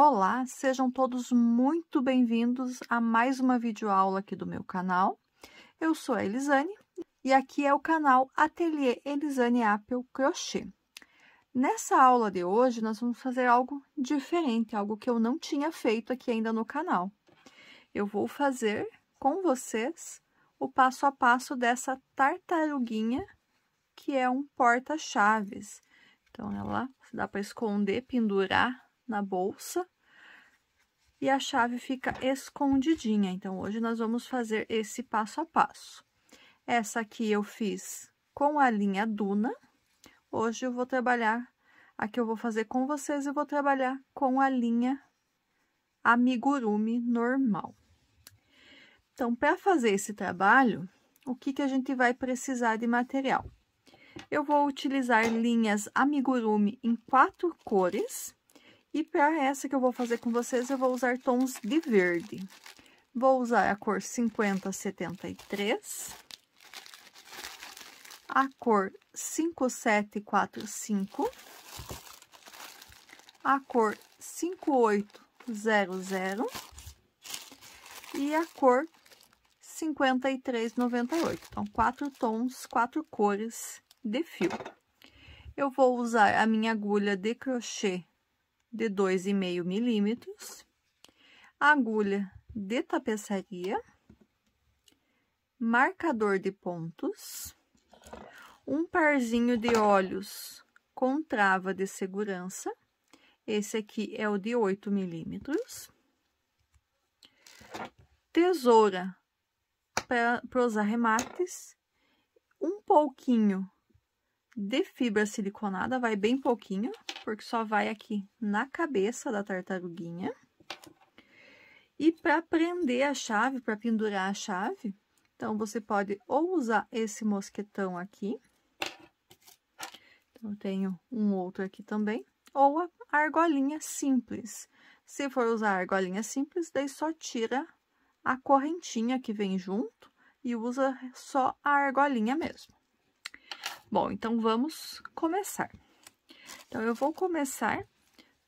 Olá, sejam todos muito bem-vindos a mais uma videoaula aqui do meu canal. Eu sou a Elisane e aqui é o canal Ateliê Elisane Apple Crochê. Nessa aula de hoje, nós vamos fazer algo diferente, algo que eu não tinha feito aqui ainda no canal. Eu vou fazer com vocês o passo a passo dessa tartaruguinha, que é um porta-chaves. Então, ela dá para esconder, pendurar na bolsa e a chave fica escondidinha. Então, hoje nós vamos fazer esse passo a passo. Essa aqui eu fiz com a linha Duna. Hoje eu vou trabalhar, aqui eu vou fazer com vocês, eu vou trabalhar com a linha Amigurumi normal. Então, para fazer esse trabalho, o que, que a gente vai precisar de material? Eu vou utilizar linhas amigurumi em quatro cores e para essa que eu vou fazer com vocês, eu vou usar tons de verde. Vou usar a cor 5073, a cor 5745, a cor 5800 e a cor 53,98. Então, quatro tons, quatro cores de fio. Eu vou usar a minha agulha de crochê de 2,5 milímetros, agulha de tapeçaria, marcador de pontos, um parzinho de olhos com trava de segurança, esse aqui é o de 8 milímetros, tesoura para os arremates, um pouquinho de fibra siliconada, vai bem pouquinho, porque só vai aqui na cabeça da tartaruguinha. E para prender a chave, para pendurar a chave, então, você pode ou usar esse mosquetão aqui. Então, eu tenho um outro aqui também. Ou a argolinha simples. Se for usar a argolinha simples, daí só tira a correntinha que vem junto e usa só a argolinha mesmo. Bom, então vamos começar. Então, eu vou começar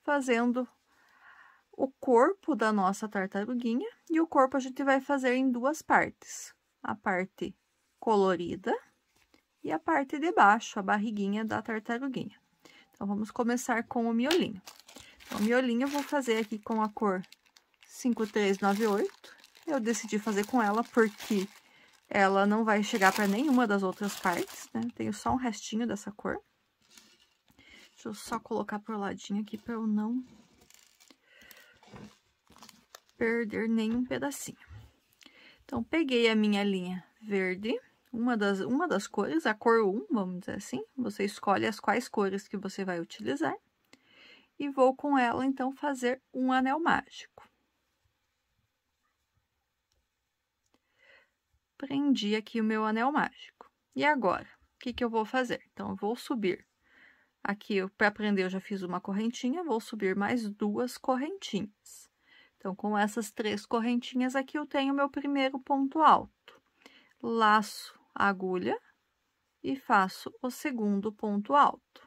fazendo o corpo da nossa tartaruguinha. E o corpo a gente vai fazer em duas partes. A parte colorida e a parte de baixo, a barriguinha da tartaruguinha. Então, vamos começar com o miolinho. Então, o miolinho eu vou fazer aqui com a cor 5398. Eu decidi fazer com ela porque ela não vai chegar para nenhuma das outras partes, né? Tenho só um restinho dessa cor. Deixa eu só colocar pro ladinho aqui para eu não perder nenhum pedacinho. Então, peguei a minha linha verde, uma das, uma das cores, a cor 1, vamos dizer assim. Você escolhe as quais cores que você vai utilizar. E vou com ela, então, fazer um anel mágico. Prendi aqui o meu anel mágico. E agora, o que, que eu vou fazer? Então, eu vou subir. Aqui, para prender, eu já fiz uma correntinha, vou subir mais duas correntinhas. Então, com essas três correntinhas aqui, eu tenho meu primeiro ponto alto. Laço a agulha e faço o segundo ponto alto.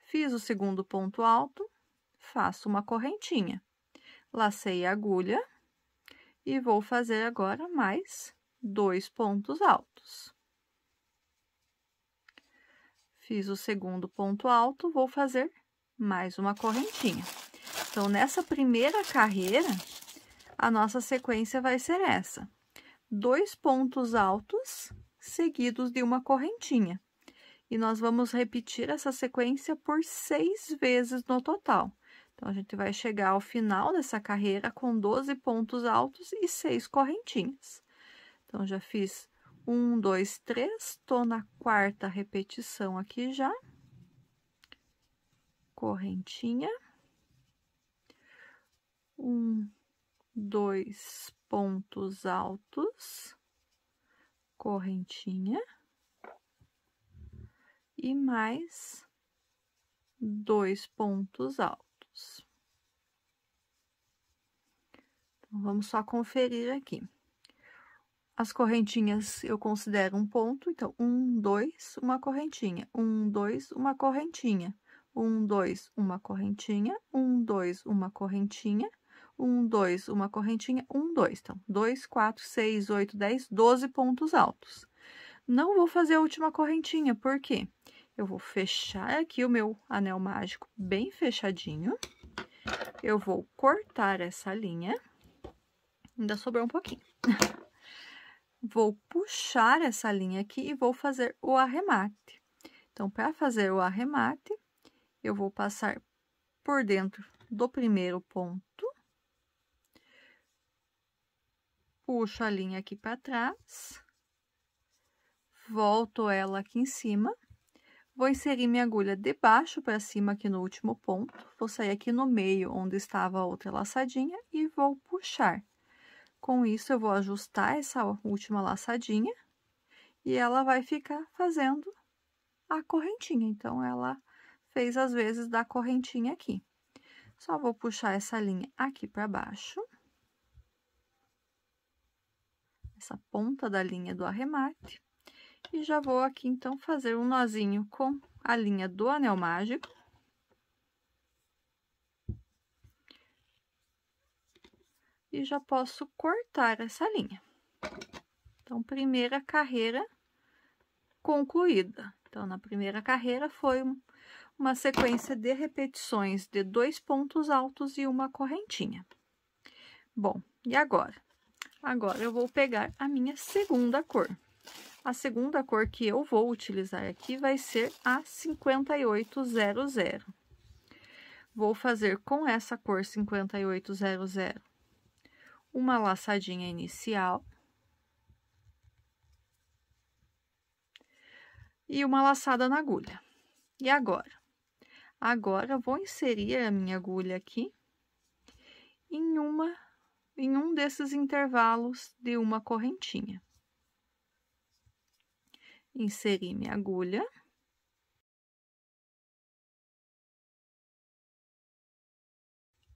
Fiz o segundo ponto alto, faço uma correntinha. Lacei a agulha e vou fazer agora mais dois pontos altos. Fiz o segundo ponto alto, vou fazer mais uma correntinha. Então, nessa primeira carreira, a nossa sequência vai ser essa. Dois pontos altos seguidos de uma correntinha. E nós vamos repetir essa sequência por seis vezes no total. Então, a gente vai chegar ao final dessa carreira com 12 pontos altos e 6 correntinhas. Então, já fiz um, dois, três, tô na quarta repetição aqui já. Correntinha. Um, dois pontos altos, correntinha. E mais 2 pontos altos pontos. Então, vamos só conferir aqui. As correntinhas eu considero um ponto, então, um, dois, uma correntinha, um, dois, uma correntinha, um, dois, uma correntinha, um, dois, uma correntinha, um, dois, uma correntinha, um, dois. Então, dois, quatro, seis, oito, dez, doze pontos altos. Não vou fazer a última correntinha, por quê? Porque eu vou fechar aqui o meu anel mágico bem fechadinho. Eu vou cortar essa linha. Ainda sobrou um pouquinho. vou puxar essa linha aqui e vou fazer o arremate. Então, para fazer o arremate, eu vou passar por dentro do primeiro ponto. Puxo a linha aqui para trás. Volto ela aqui em cima. Vou inserir minha agulha de baixo para cima aqui no último ponto, vou sair aqui no meio onde estava a outra laçadinha e vou puxar. Com isso, eu vou ajustar essa última laçadinha e ela vai ficar fazendo a correntinha. Então, ela fez as vezes da correntinha aqui. Só vou puxar essa linha aqui para baixo. Essa ponta da linha do arremate. E já vou aqui, então, fazer um nozinho com a linha do anel mágico. E já posso cortar essa linha. Então, primeira carreira concluída. Então, na primeira carreira foi uma sequência de repetições de dois pontos altos e uma correntinha. Bom, e agora? Agora, eu vou pegar a minha segunda cor. A segunda cor que eu vou utilizar aqui vai ser a 5800. Vou fazer com essa cor 5800 uma laçadinha inicial. E uma laçada na agulha. E agora? Agora, vou inserir a minha agulha aqui em uma em um desses intervalos de uma correntinha inserir minha agulha.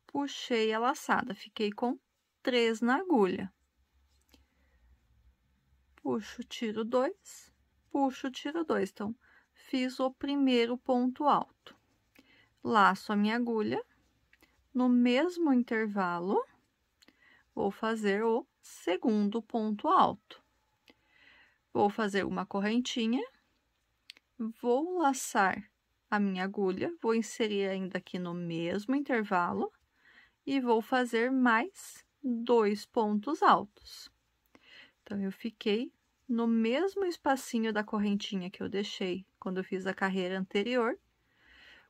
Puxei a laçada, fiquei com três na agulha. Puxo, tiro dois, puxo, tiro dois. Então, fiz o primeiro ponto alto. Laço a minha agulha, no mesmo intervalo, vou fazer o segundo ponto alto. Vou fazer uma correntinha, vou laçar a minha agulha, vou inserir ainda aqui no mesmo intervalo e vou fazer mais dois pontos altos. Então, eu fiquei no mesmo espacinho da correntinha que eu deixei quando eu fiz a carreira anterior,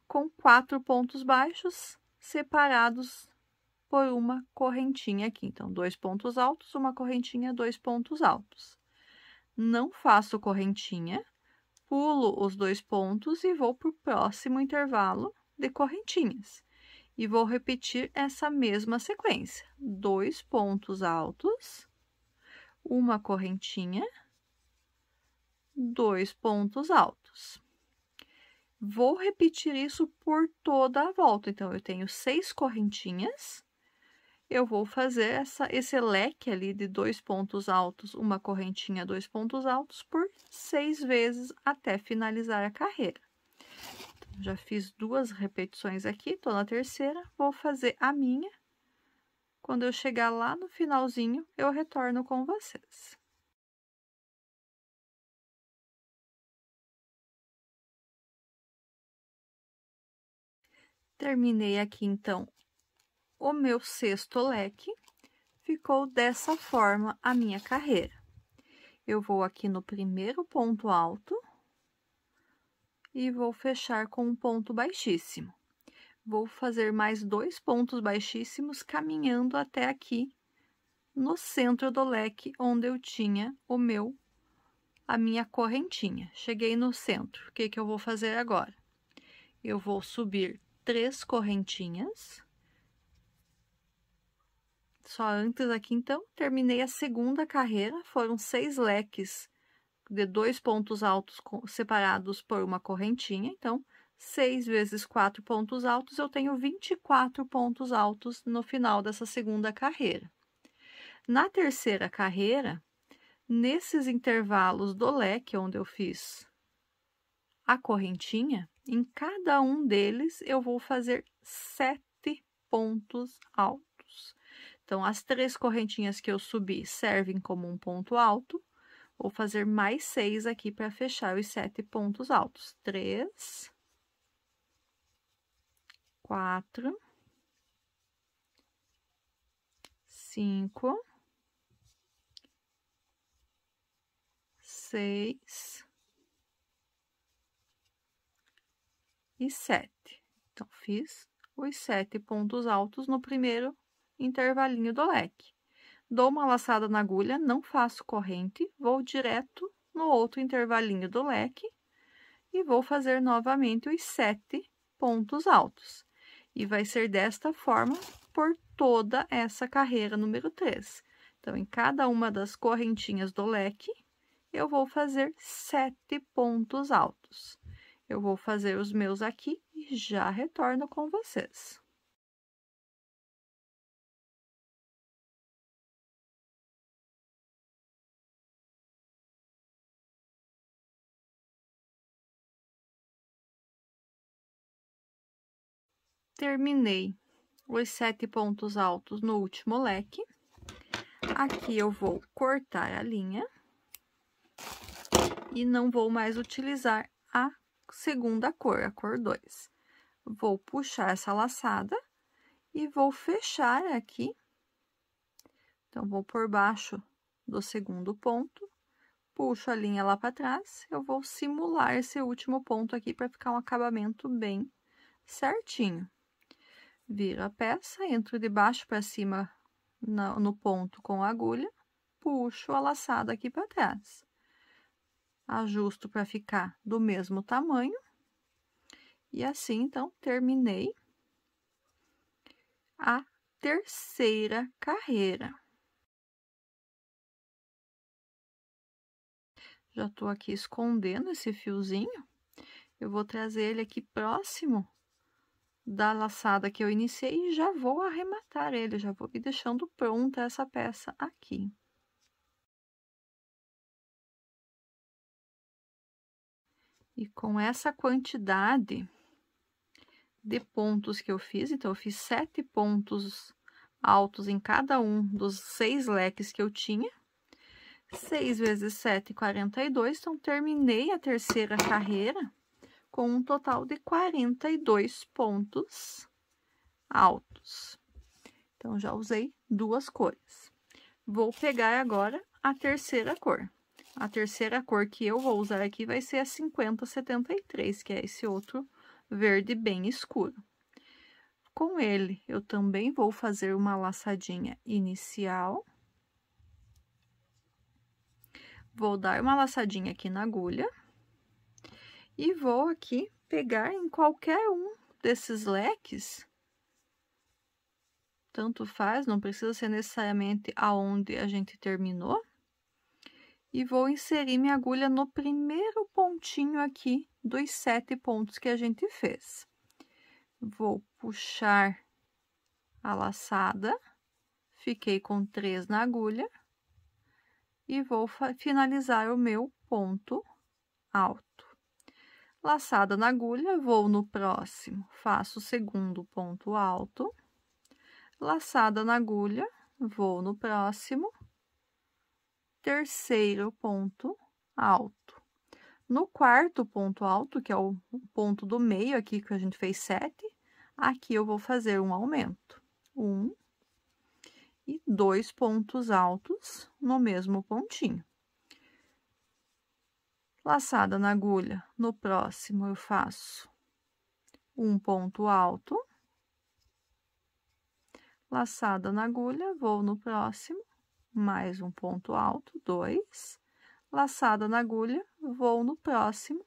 com quatro pontos baixos separados por uma correntinha aqui. Então, dois pontos altos, uma correntinha, dois pontos altos não faço correntinha, pulo os dois pontos e vou para o próximo intervalo de correntinhas. E vou repetir essa mesma sequência: dois pontos altos, uma correntinha, dois pontos altos. Vou repetir isso por toda a volta. Então, eu tenho seis correntinhas eu vou fazer essa, esse leque ali de dois pontos altos, uma correntinha, dois pontos altos, por seis vezes até finalizar a carreira. Então, já fiz duas repetições aqui, tô na terceira, vou fazer a minha. Quando eu chegar lá no finalzinho, eu retorno com vocês. Terminei aqui, então, o meu sexto leque, ficou dessa forma a minha carreira. Eu vou aqui no primeiro ponto alto e vou fechar com um ponto baixíssimo. Vou fazer mais dois pontos baixíssimos caminhando até aqui no centro do leque onde eu tinha o meu a minha correntinha. Cheguei no centro. O que que eu vou fazer agora? Eu vou subir três correntinhas só antes aqui, então, terminei a segunda carreira, foram seis leques de dois pontos altos separados por uma correntinha, então, seis vezes quatro pontos altos, eu tenho 24 pontos altos no final dessa segunda carreira. Na terceira carreira, nesses intervalos do leque onde eu fiz a correntinha, em cada um deles eu vou fazer sete pontos altos. Então, as três correntinhas que eu subi servem como um ponto alto. Vou fazer mais seis aqui para fechar os sete pontos altos. Três, quatro, cinco, seis e sete. Então, fiz os sete pontos altos no primeiro intervalinho do leque. Dou uma laçada na agulha, não faço corrente, vou direto no outro intervalinho do leque e vou fazer novamente os sete pontos altos. E vai ser desta forma por toda essa carreira número 3. Então, em cada uma das correntinhas do leque, eu vou fazer sete pontos altos. Eu vou fazer os meus aqui e já retorno com vocês. terminei os sete pontos altos no último leque. Aqui eu vou cortar a linha e não vou mais utilizar a segunda cor, a cor 2. Vou puxar essa laçada e vou fechar aqui. Então, vou por baixo do segundo ponto, puxo a linha lá para trás, eu vou simular esse último ponto aqui para ficar um acabamento bem certinho viro a peça, entro de baixo para cima no ponto com a agulha, puxo a laçada aqui para trás. Ajusto para ficar do mesmo tamanho. E assim, então, terminei a terceira carreira. Já tô aqui escondendo esse fiozinho. Eu vou trazer ele aqui próximo da laçada que eu iniciei e já vou arrematar ele, já vou deixando pronta essa peça aqui. E com essa quantidade de pontos que eu fiz, então, eu fiz sete pontos altos em cada um dos seis leques que eu tinha. seis vezes 7, 42. Então, terminei a terceira carreira com um total de 42 pontos altos. Então, já usei duas cores. Vou pegar agora a terceira cor. A terceira cor que eu vou usar aqui vai ser a 5073, que é esse outro verde bem escuro. Com ele, eu também vou fazer uma laçadinha inicial. Vou dar uma laçadinha aqui na agulha e vou aqui pegar em qualquer um desses leques. Tanto faz, não precisa ser necessariamente aonde a gente terminou. E vou inserir minha agulha no primeiro pontinho aqui dos sete pontos que a gente fez. Vou puxar a laçada, fiquei com três na agulha e vou finalizar o meu ponto alto. Laçada na agulha, vou no próximo, faço o segundo ponto alto. Laçada na agulha, vou no próximo, terceiro ponto alto. No quarto ponto alto, que é o ponto do meio aqui que a gente fez sete, aqui eu vou fazer um aumento. Um e dois pontos altos no mesmo pontinho. Laçada na agulha, no próximo, eu faço um ponto alto. Laçada na agulha, vou no próximo, mais um ponto alto, dois. Laçada na agulha, vou no próximo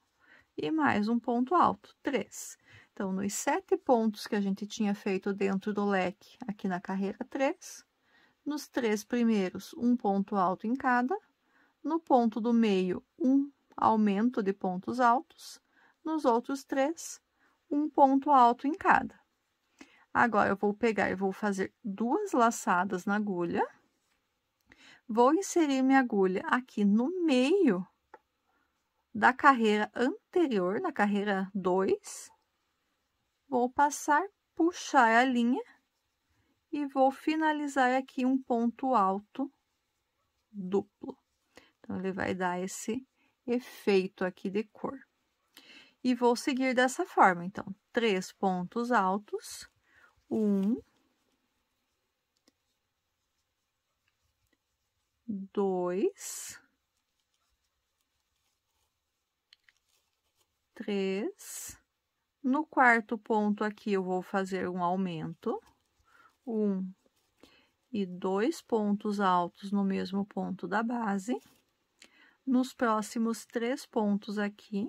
e mais um ponto alto, três. Então, nos sete pontos que a gente tinha feito dentro do leque aqui na carreira três, nos três primeiros, um ponto alto em cada, no ponto do meio, um aumento de pontos altos. Nos outros três, um ponto alto em cada. Agora, eu vou pegar e vou fazer duas laçadas na agulha. Vou inserir minha agulha aqui no meio da carreira anterior, na carreira 2. Vou passar, puxar a linha e vou finalizar aqui um ponto alto duplo. Então, ele vai dar esse efeito aqui de cor. E vou seguir dessa forma, então, três pontos altos, um, dois, três. No quarto ponto aqui, eu vou fazer um aumento, um e dois pontos altos no mesmo ponto da base nos próximos três pontos aqui,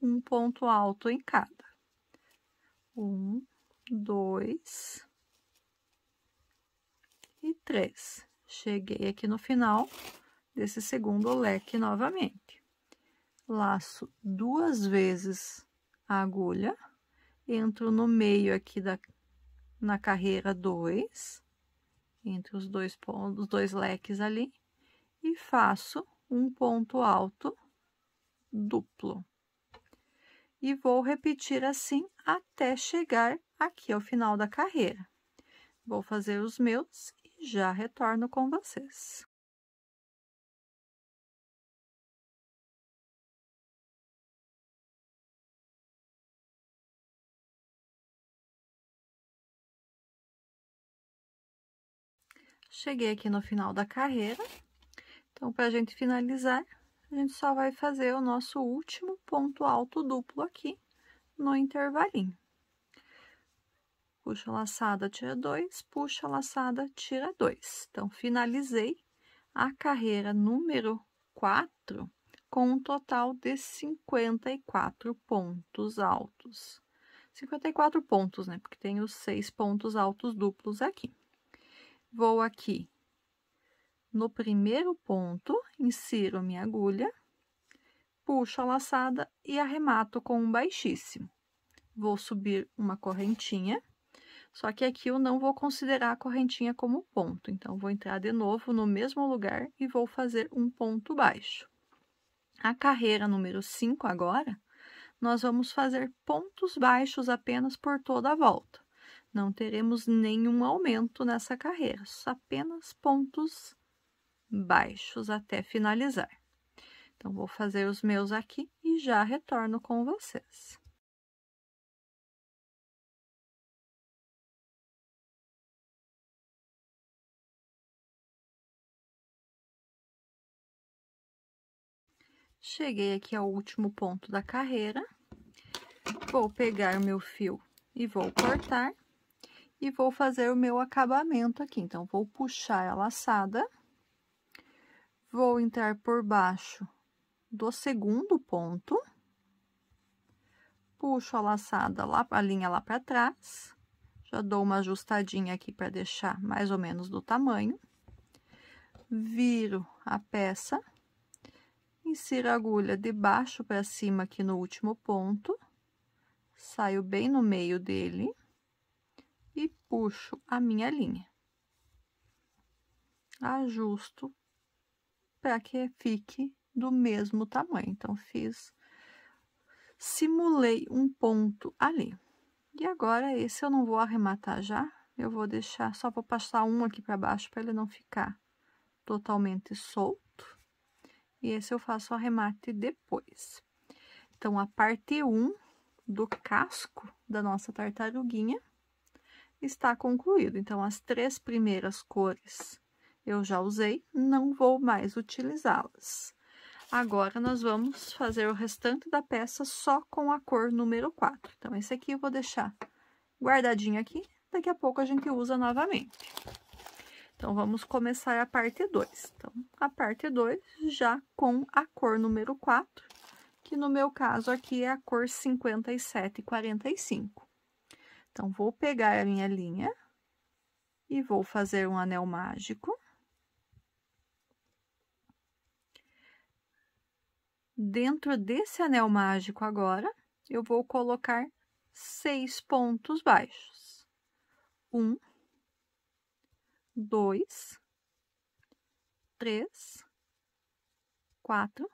um ponto alto em cada. Um, dois e três. Cheguei aqui no final desse segundo leque novamente. Laço duas vezes a agulha, entro no meio aqui da, na carreira dois, entre os dois pontos, os dois leques ali, e faço um ponto alto duplo. E vou repetir assim até chegar aqui ao final da carreira. Vou fazer os meus e já retorno com vocês. Cheguei aqui no final da carreira, então, para a gente finalizar, a gente só vai fazer o nosso último ponto alto duplo aqui no intervalinho. Puxa laçada, tira dois, puxa laçada, tira dois. Então, finalizei a carreira número 4 com um total de 54 pontos altos. 54 pontos, né? Porque tem os seis pontos altos duplos aqui. Vou aqui no primeiro ponto, insiro minha agulha, puxo a laçada e arremato com um baixíssimo. Vou subir uma correntinha, só que aqui eu não vou considerar a correntinha como ponto, então vou entrar de novo no mesmo lugar e vou fazer um ponto baixo. A carreira número 5 agora, nós vamos fazer pontos baixos apenas por toda a volta. Não teremos nenhum aumento nessa carreira, apenas pontos baixos até finalizar. Então, vou fazer os meus aqui e já retorno com vocês. Cheguei aqui ao último ponto da carreira. Vou pegar o meu fio e vou cortar. E vou fazer o meu acabamento aqui. Então, vou puxar a laçada vou entrar por baixo do segundo ponto, puxo a laçada lá, a linha lá para trás, já dou uma ajustadinha aqui para deixar mais ou menos do tamanho, viro a peça, insiro a agulha de baixo para cima aqui no último ponto, saio bem no meio dele e puxo a minha linha. Ajusto para que fique do mesmo tamanho. Então, fiz, simulei um ponto ali. E agora, esse eu não vou arrematar já, eu vou deixar, só vou passar um aqui para baixo para ele não ficar totalmente solto. E esse eu faço o arremate depois. Então, a parte 1 do casco da nossa tartaruguinha está concluído. Então, as três primeiras cores eu já usei, não vou mais utilizá-las. Agora, nós vamos fazer o restante da peça só com a cor número 4. Então, esse aqui eu vou deixar guardadinho aqui, daqui a pouco a gente usa novamente. Então, vamos começar a parte 2. Então, a parte 2 já com a cor número 4, que no meu caso aqui é a cor 5745. Então, vou pegar a minha linha e vou fazer um anel mágico. Dentro desse anel mágico agora, eu vou colocar seis pontos baixos. Um, dois, três, quatro,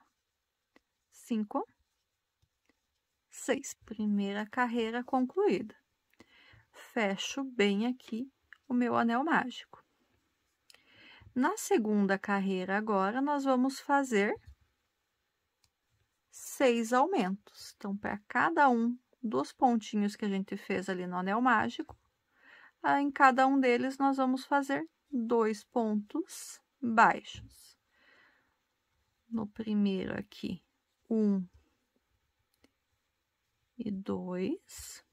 cinco, seis. Primeira carreira concluída. Fecho bem aqui o meu anel mágico. Na segunda carreira agora, nós vamos fazer seis aumentos. Então, para cada um dos pontinhos que a gente fez ali no anel mágico, ah, em cada um deles, nós vamos fazer dois pontos baixos. No primeiro aqui, um e dois.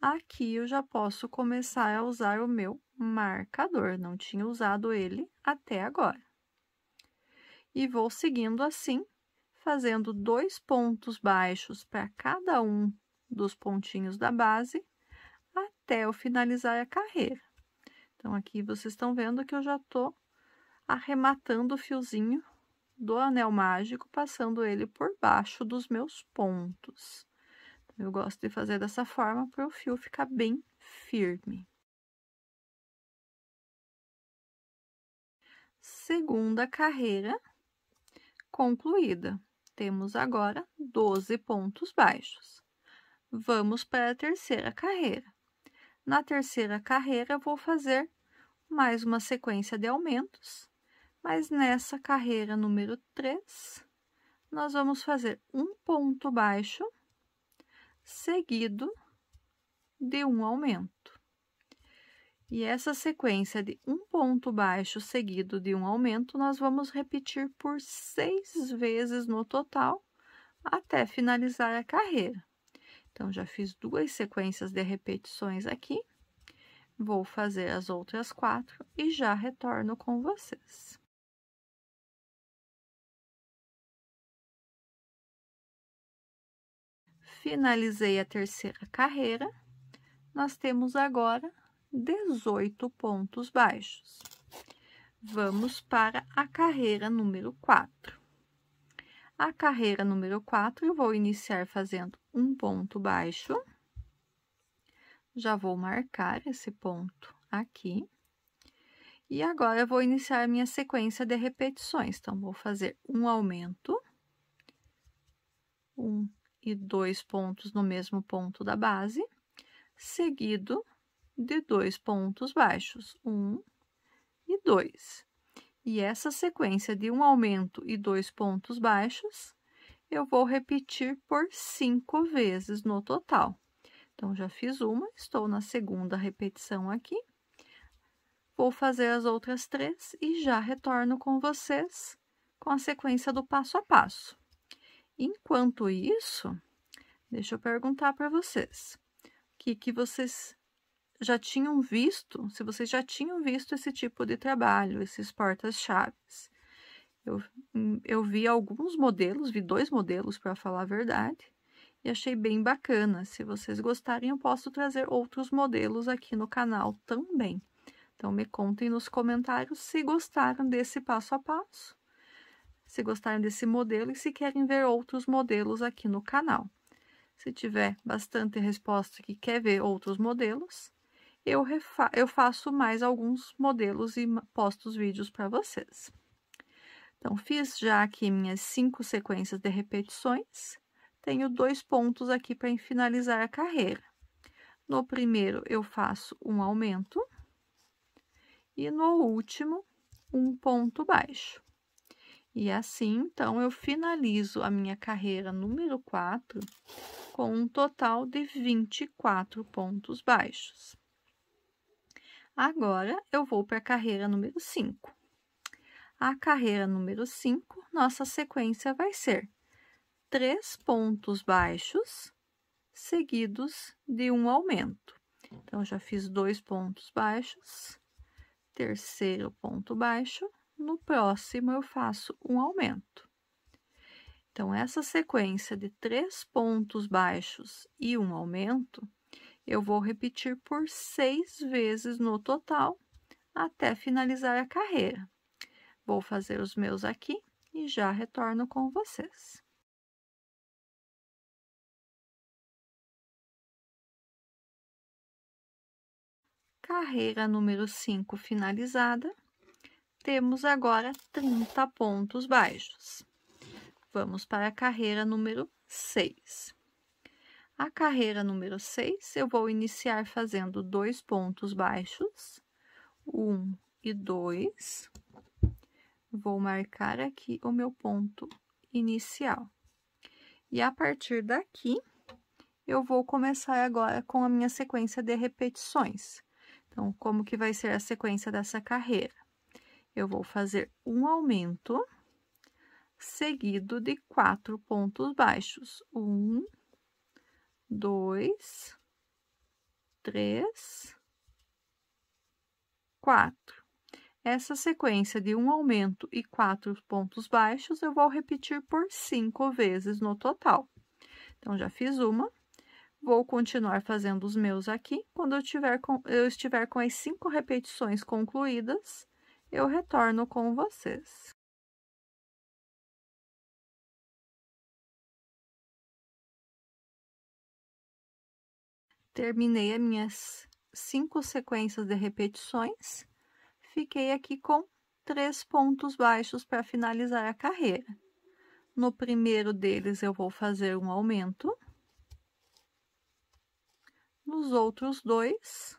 Aqui eu já posso começar a usar o meu marcador, não tinha usado ele até agora. E vou seguindo assim fazendo dois pontos baixos para cada um dos pontinhos da base até eu finalizar a carreira. Então, aqui vocês estão vendo que eu já estou arrematando o fiozinho do anel mágico, passando ele por baixo dos meus pontos. Então, eu gosto de fazer dessa forma para o fio ficar bem firme. Segunda carreira concluída. Temos agora 12 pontos baixos. Vamos para a terceira carreira. Na terceira carreira, vou fazer mais uma sequência de aumentos, mas nessa carreira número 3, nós vamos fazer um ponto baixo seguido de um aumento. E essa sequência de um ponto baixo seguido de um aumento, nós vamos repetir por seis vezes no total até finalizar a carreira. Então, já fiz duas sequências de repetições aqui. Vou fazer as outras quatro e já retorno com vocês. Finalizei a terceira carreira. Nós temos agora 18 pontos baixos. Vamos para a carreira número 4. A carreira número 4, eu vou iniciar fazendo um ponto baixo. Já vou marcar esse ponto aqui. E agora, eu vou iniciar minha sequência de repetições. Então, vou fazer um aumento. Um e dois pontos no mesmo ponto da base. Seguido de dois pontos baixos, um e dois. E essa sequência de um aumento e dois pontos baixos, eu vou repetir por cinco vezes no total. Então, já fiz uma, estou na segunda repetição aqui. Vou fazer as outras três e já retorno com vocês com a sequência do passo a passo. Enquanto isso, deixa eu perguntar para vocês. O que, que vocês já tinham visto, se vocês já tinham visto esse tipo de trabalho, esses portas-chaves. Eu, hum, eu vi alguns modelos, vi dois modelos para falar a verdade, e achei bem bacana. Se vocês gostarem, eu posso trazer outros modelos aqui no canal também. Então, me contem nos comentários se gostaram desse passo a passo, se gostaram desse modelo e se querem ver outros modelos aqui no canal. Se tiver bastante resposta que quer ver outros modelos, eu, eu faço mais alguns modelos e posto os vídeos para vocês. Então, fiz já aqui minhas cinco sequências de repetições. Tenho dois pontos aqui para finalizar a carreira. No primeiro, eu faço um aumento. E no último, um ponto baixo. E assim, então, eu finalizo a minha carreira número 4 com um total de 24 pontos baixos. Agora, eu vou para a carreira número 5. A carreira número 5, nossa sequência vai ser três pontos baixos seguidos de um aumento. Então, já fiz dois pontos baixos, terceiro ponto baixo, no próximo eu faço um aumento. Então, essa sequência de três pontos baixos e um aumento eu vou repetir por seis vezes no total até finalizar a carreira. Vou fazer os meus aqui e já retorno com vocês. Carreira número 5 finalizada, temos agora 30 pontos baixos. Vamos para a carreira número 6. A carreira número 6, eu vou iniciar fazendo dois pontos baixos, um e dois. Vou marcar aqui o meu ponto inicial. E a partir daqui, eu vou começar agora com a minha sequência de repetições. Então, como que vai ser a sequência dessa carreira? Eu vou fazer um aumento seguido de quatro pontos baixos. Um, dois, três, quatro. Essa sequência de um aumento e quatro pontos baixos, eu vou repetir por cinco vezes no total. Então, já fiz uma. Vou continuar fazendo os meus aqui. Quando eu, tiver com, eu estiver com as cinco repetições concluídas, eu retorno com vocês. Terminei as minhas cinco sequências de repetições, fiquei aqui com três pontos baixos para finalizar a carreira. No primeiro deles, eu vou fazer um aumento. Nos outros dois,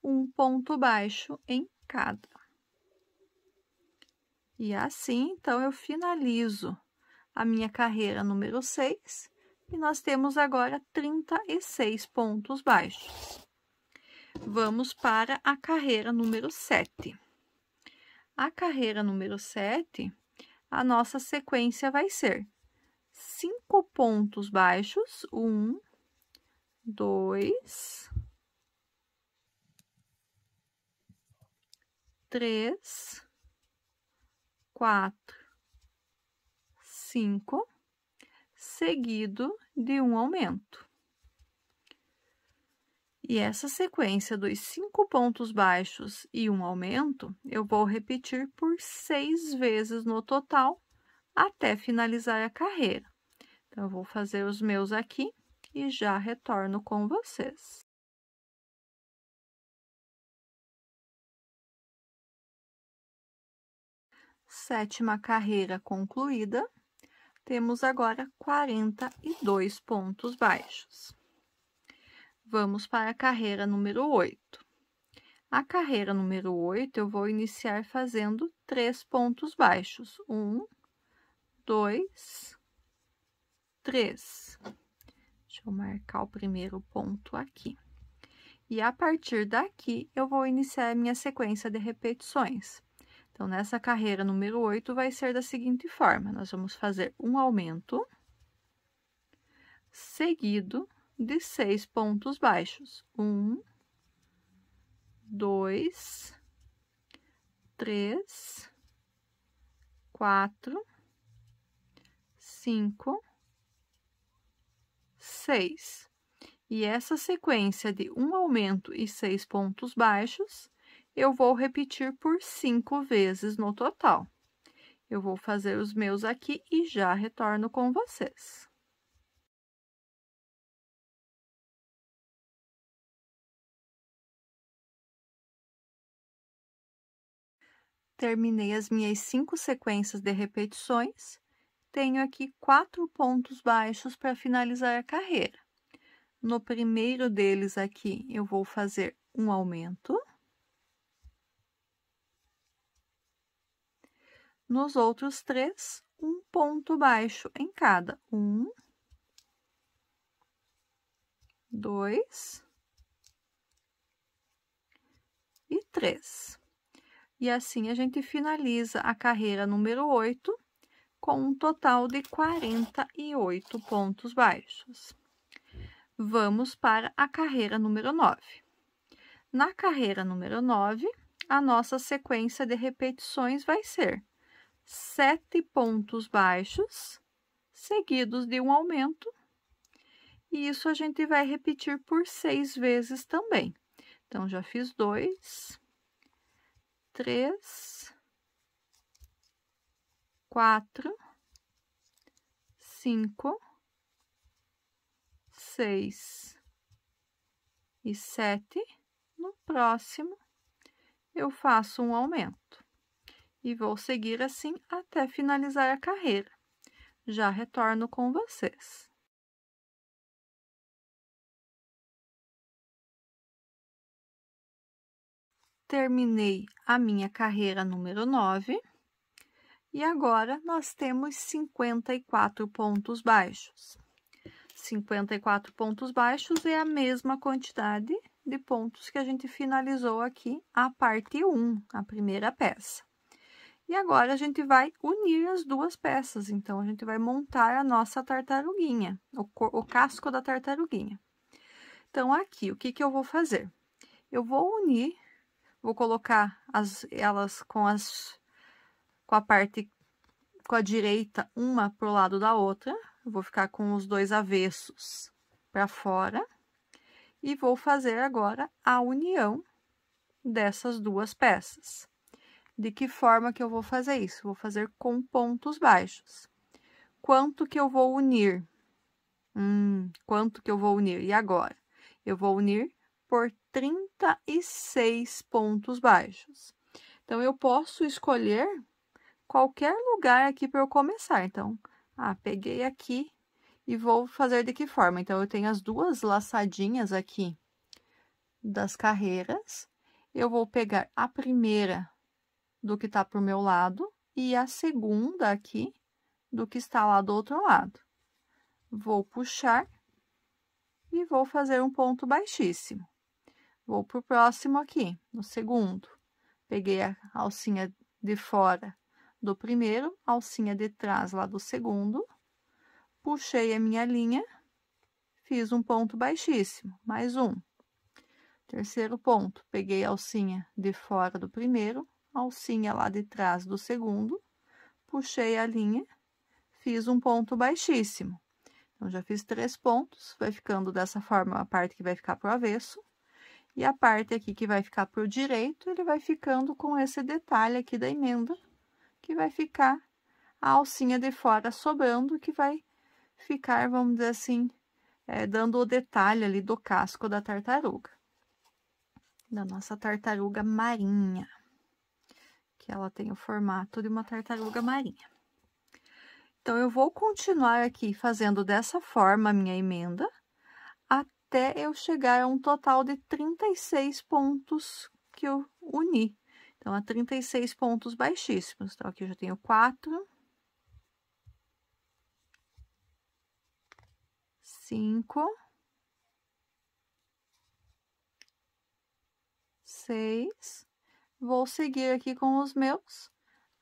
um ponto baixo em cada. E assim, então, eu finalizo a minha carreira número 6 e nós temos agora 36 pontos baixos. Vamos para a carreira número 7. A carreira número 7, a nossa sequência vai ser cinco pontos baixos, um, dois, três, quatro, cinco, seguido de um aumento. E essa sequência dos cinco pontos baixos e um aumento, eu vou repetir por seis vezes no total até finalizar a carreira. Então, eu vou fazer os meus aqui e já retorno com vocês. Sétima carreira concluída. Temos agora 42 pontos baixos. Vamos para a carreira número 8. A carreira número 8, eu vou iniciar fazendo três pontos baixos. Um, dois, três. Deixa eu marcar o primeiro ponto aqui. E a partir daqui, eu vou iniciar minha sequência de repetições. Então, nessa carreira número 8, vai ser da seguinte forma. Nós vamos fazer um aumento seguido de seis pontos baixos. Um, dois, três, quatro, cinco, seis. E essa sequência de um aumento e seis pontos baixos eu vou repetir por cinco vezes no total. Eu vou fazer os meus aqui e já retorno com vocês. Terminei as minhas cinco sequências de repetições. Tenho aqui quatro pontos baixos para finalizar a carreira. No primeiro deles aqui, eu vou fazer um aumento. Nos outros três, um ponto baixo em cada. Um, dois e três. E assim, a gente finaliza a carreira número oito com um total de 48 pontos baixos. Vamos para a carreira número 9. Na carreira número 9, a nossa sequência de repetições vai ser sete pontos baixos, seguidos de um aumento. E isso a gente vai repetir por seis vezes também. Então, já fiz dois, três, quatro, cinco, seis e sete. No próximo, eu faço um aumento e vou seguir assim até finalizar a carreira. Já retorno com vocês. Terminei a minha carreira número 9 e agora nós temos 54 pontos baixos. 54 pontos baixos é a mesma quantidade de pontos que a gente finalizou aqui a parte 1, a primeira peça. E agora a gente vai unir as duas peças, então a gente vai montar a nossa tartaruguinha, o, o casco da tartaruguinha. Então, aqui, o que que eu vou fazer? Eu vou unir, vou colocar as, elas com as, com a parte, com a direita, uma pro lado da outra. vou ficar com os dois avessos para fora. E vou fazer agora a união dessas duas peças. De que forma que eu vou fazer isso? Vou fazer com pontos baixos. Quanto que eu vou unir? Hum, quanto que eu vou unir? E agora? Eu vou unir por 36 pontos baixos. Então, eu posso escolher qualquer lugar aqui para eu começar. Então, ah, peguei aqui e vou fazer de que forma? Então, eu tenho as duas laçadinhas aqui das carreiras. Eu vou pegar a primeira do que está para o meu lado e a segunda aqui do que está lá do outro lado. Vou puxar e vou fazer um ponto baixíssimo. Vou para o próximo aqui, no segundo. Peguei a alcinha de fora do primeiro, alcinha de trás lá do segundo. Puxei a minha linha, fiz um ponto baixíssimo, mais um. Terceiro ponto, peguei a alcinha de fora do primeiro, alcinha lá de trás do segundo, puxei a linha, fiz um ponto baixíssimo. Então, já fiz três pontos, vai ficando dessa forma a parte que vai ficar pro avesso. E a parte aqui que vai ficar pro direito, ele vai ficando com esse detalhe aqui da emenda, que vai ficar a alcinha de fora sobrando, que vai ficar, vamos dizer assim, é, dando o detalhe ali do casco da tartaruga. Da nossa tartaruga marinha que ela tem o formato de uma tartaruga marinha. Então, eu vou continuar aqui fazendo dessa forma a minha emenda, até eu chegar a um total de 36 pontos que eu uni. Então, a 36 pontos baixíssimos. Então, aqui eu já tenho 4, 5, 6, Vou seguir aqui com os meus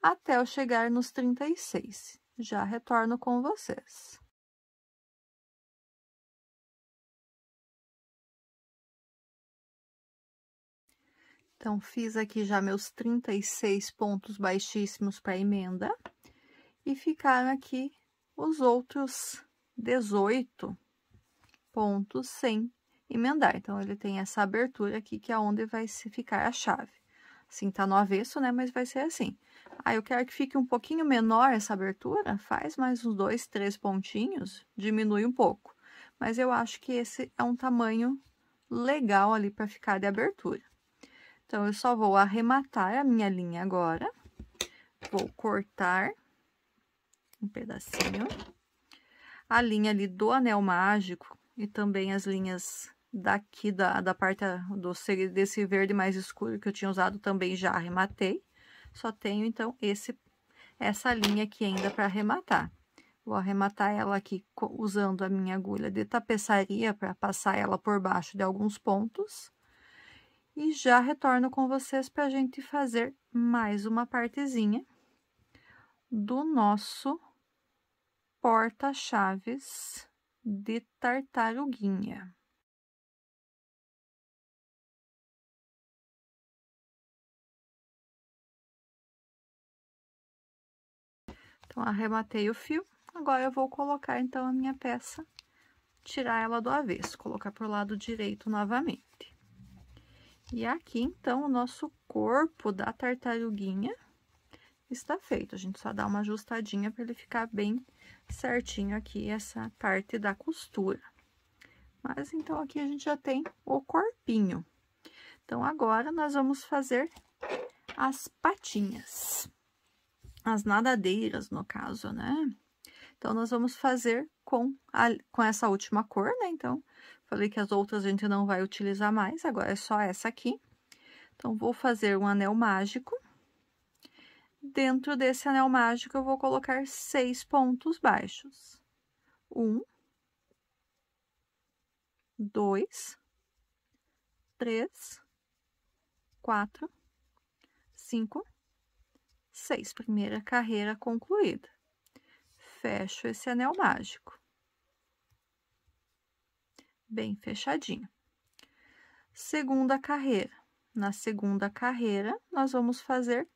até eu chegar nos 36. Já retorno com vocês. Então, fiz aqui já meus 36 pontos baixíssimos para emenda. E ficaram aqui os outros 18 pontos sem emendar. Então, ele tem essa abertura aqui, que é onde vai ficar a chave. Assim, tá no avesso, né? Mas vai ser assim. Ah, eu quero que fique um pouquinho menor essa abertura, faz mais uns dois, três pontinhos, diminui um pouco. Mas eu acho que esse é um tamanho legal ali para ficar de abertura. Então, eu só vou arrematar a minha linha agora. Vou cortar um pedacinho. A linha ali do anel mágico e também as linhas daqui da, da parte ah, do, desse verde mais escuro que eu tinha usado também já arrematei. Só tenho, então, esse, essa linha aqui ainda para arrematar. Vou arrematar ela aqui usando a minha agulha de tapeçaria para passar ela por baixo de alguns pontos. E já retorno com vocês para a gente fazer mais uma partezinha do nosso porta-chaves de tartaruguinha. Então, arrematei o fio. Agora, eu vou colocar, então, a minha peça, tirar ela do avesso, colocar pro lado direito novamente. E aqui, então, o nosso corpo da tartaruguinha está feito. A gente só dá uma ajustadinha para ele ficar bem certinho aqui, essa parte da costura. Mas, então, aqui a gente já tem o corpinho. Então, agora, nós vamos fazer as patinhas as nadadeiras, no caso, né? Então, nós vamos fazer com, a, com essa última cor, né? Então, falei que as outras a gente não vai utilizar mais, agora é só essa aqui. Então, vou fazer um anel mágico. Dentro desse anel mágico, eu vou colocar seis pontos baixos. Um, dois, três, quatro, cinco, 6, primeira carreira concluída. Fecho esse anel mágico. Bem fechadinho. Segunda carreira. Na segunda carreira, nós vamos fazer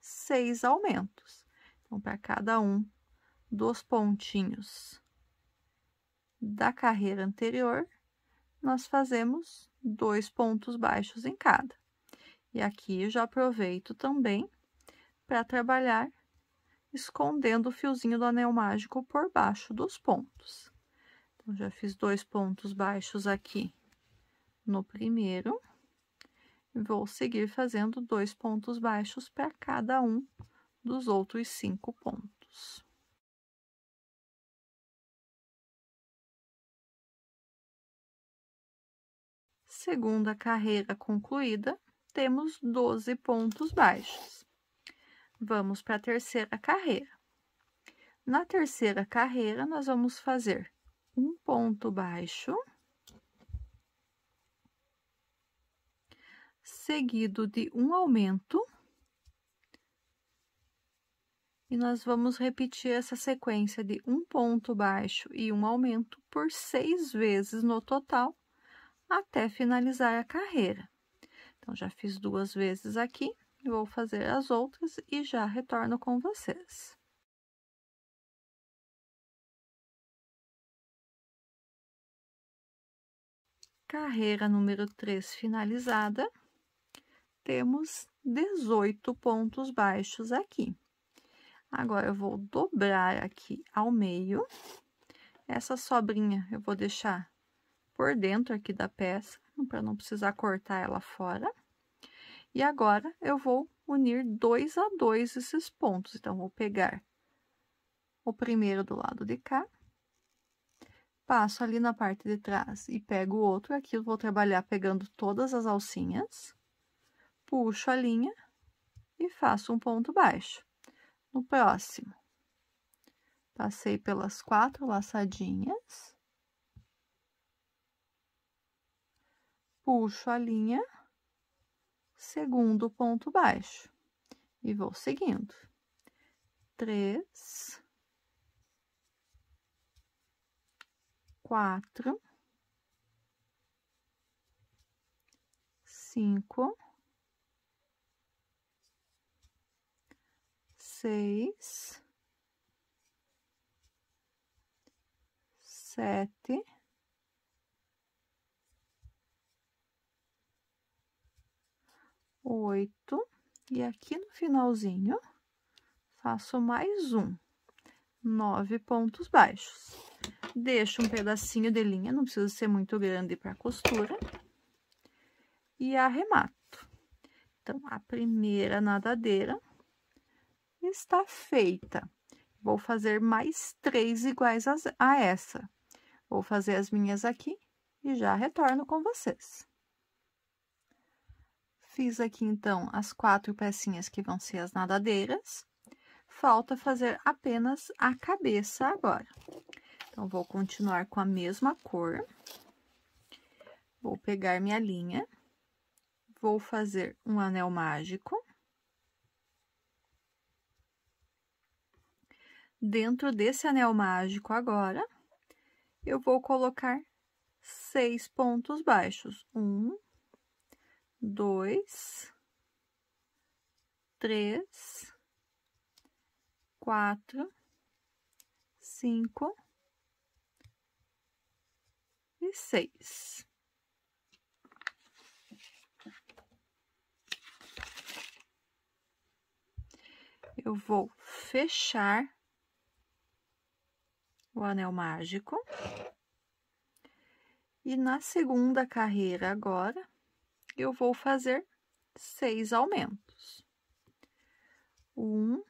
seis aumentos. Então, para cada um dos pontinhos da carreira anterior, nós fazemos dois pontos baixos em cada. E aqui eu já aproveito também para trabalhar, escondendo o fiozinho do anel mágico por baixo dos pontos. Então, já fiz dois pontos baixos aqui no primeiro. Vou seguir fazendo dois pontos baixos para cada um dos outros cinco pontos. Segunda carreira concluída, temos 12 pontos baixos. Vamos para a terceira carreira. Na terceira carreira, nós vamos fazer um ponto baixo, seguido de um aumento, e nós vamos repetir essa sequência de um ponto baixo e um aumento por seis vezes no total, até finalizar a carreira. Então, já fiz duas vezes aqui vou fazer as outras e já retorno com vocês. Carreira número 3 finalizada, temos 18 pontos baixos aqui. Agora, eu vou dobrar aqui ao meio. Essa sobrinha eu vou deixar por dentro aqui da peça, para não precisar cortar ela fora. E agora, eu vou unir dois a dois esses pontos. Então, vou pegar o primeiro do lado de cá, passo ali na parte de trás e pego o outro aqui. Eu vou trabalhar pegando todas as alcinhas, puxo a linha e faço um ponto baixo. No próximo, passei pelas quatro laçadinhas, puxo a linha segundo ponto baixo. E vou seguindo. Três. Quatro. Cinco. Seis. Sete. oito, e aqui no finalzinho, faço mais um, nove pontos baixos. Deixo um pedacinho de linha, não precisa ser muito grande para costura, e arremato. Então, a primeira nadadeira está feita. Vou fazer mais três iguais a, essa. Vou fazer as minhas aqui e já retorno com vocês fiz aqui, então, as quatro pecinhas que vão ser as nadadeiras. Falta fazer apenas a cabeça agora. Então, vou continuar com a mesma cor. Vou pegar minha linha. Vou fazer um anel mágico. Dentro desse anel mágico agora, eu vou colocar seis pontos baixos. Um, dois, três, quatro, cinco e seis. Eu vou fechar o anel mágico. E na segunda carreira agora, eu vou fazer seis aumentos. Um,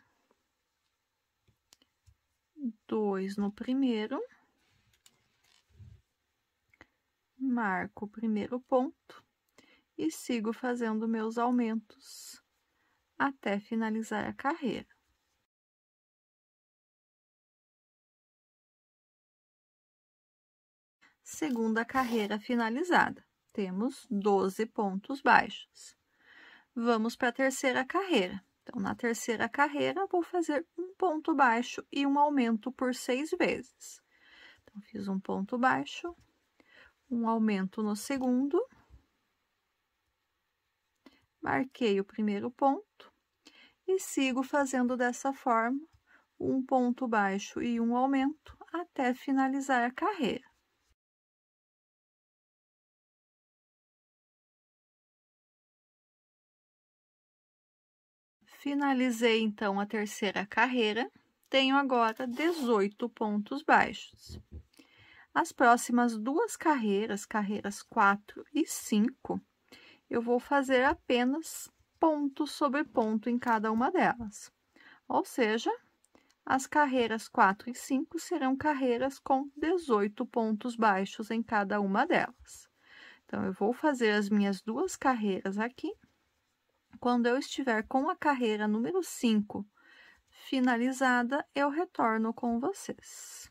dois no primeiro, marco o primeiro ponto e sigo fazendo meus aumentos até finalizar a carreira. Segunda carreira finalizada temos 12 pontos baixos. Vamos para a terceira carreira. Então, na terceira carreira, vou fazer um ponto baixo e um aumento por seis vezes. Então, fiz um ponto baixo, um aumento no segundo, marquei o primeiro ponto e sigo fazendo dessa forma um ponto baixo e um aumento até finalizar a carreira. Finalizei então a terceira carreira, tenho agora 18 pontos baixos. As próximas duas carreiras, carreiras 4 e 5, eu vou fazer apenas ponto sobre ponto em cada uma delas. Ou seja, as carreiras 4 e 5 serão carreiras com 18 pontos baixos em cada uma delas. Então, eu vou fazer as minhas duas carreiras aqui quando eu estiver com a carreira número 5 finalizada, eu retorno com vocês.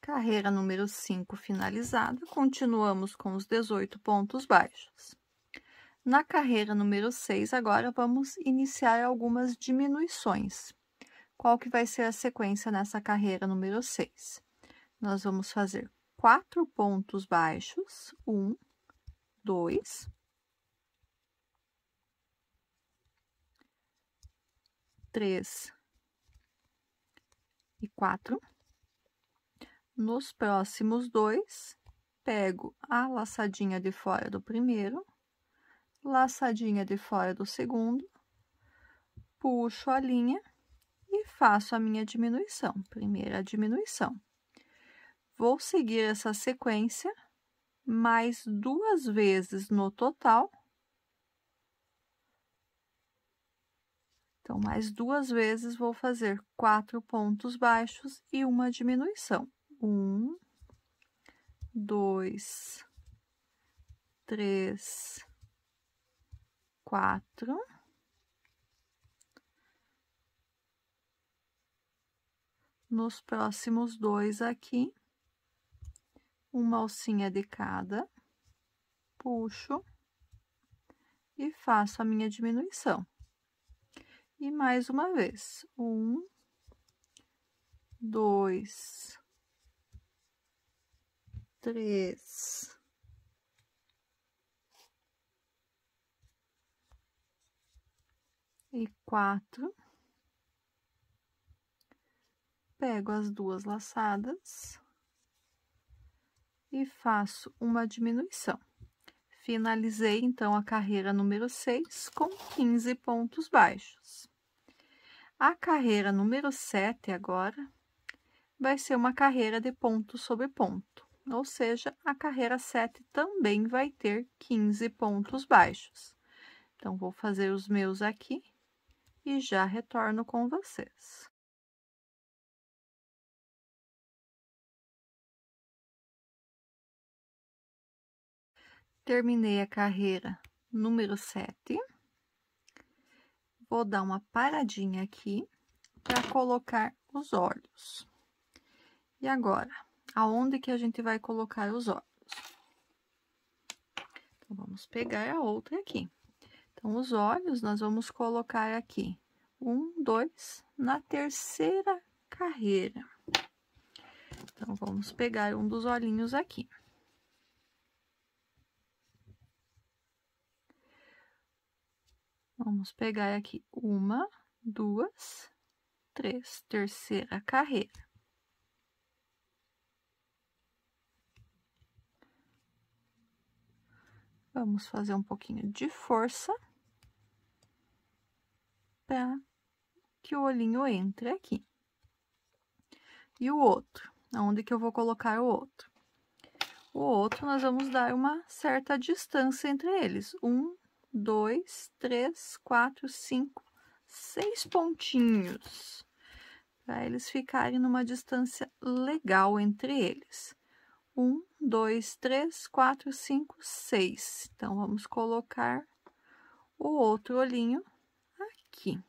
Carreira número 5 finalizada, continuamos com os 18 pontos baixos. Na carreira número 6, agora vamos iniciar algumas diminuições. Qual que vai ser a sequência nessa carreira número 6? Nós vamos fazer quatro pontos baixos, um, dois. Três e quatro. Nos próximos dois, pego a laçadinha de fora do primeiro, laçadinha de fora do segundo, puxo a linha e faço a minha diminuição, primeira diminuição. Vou seguir essa sequência mais duas vezes no total. Então, mais duas vezes, vou fazer quatro pontos baixos e uma diminuição. Um, dois, três, quatro. Nos próximos dois aqui, uma alcinha de cada, puxo e faço a minha diminuição. E mais uma vez, um, dois, três, e quatro. Pego as duas laçadas e faço uma diminuição. Finalizei, então, a carreira número 6 com 15 pontos baixos. A carreira número 7 agora vai ser uma carreira de ponto sobre ponto, ou seja, a carreira 7 também vai ter 15 pontos baixos. Então, vou fazer os meus aqui e já retorno com vocês. Terminei a carreira número 7. Vou dar uma paradinha aqui para colocar os olhos. E agora, aonde que a gente vai colocar os olhos? Então, vamos pegar a outra aqui. Então, os olhos nós vamos colocar aqui. Um, dois, na terceira carreira. Então, vamos pegar um dos olhinhos aqui. Vamos pegar aqui uma, duas, três, terceira carreira. Vamos fazer um pouquinho de força para que o olhinho entre aqui. E o outro, onde que eu vou colocar o outro? O outro, nós vamos dar uma certa distância entre eles. Um dois, três, quatro, cinco, seis pontinhos. Para eles ficarem numa distância legal entre eles. Um, dois, três, quatro, cinco, seis. Então, vamos colocar o outro olhinho aqui.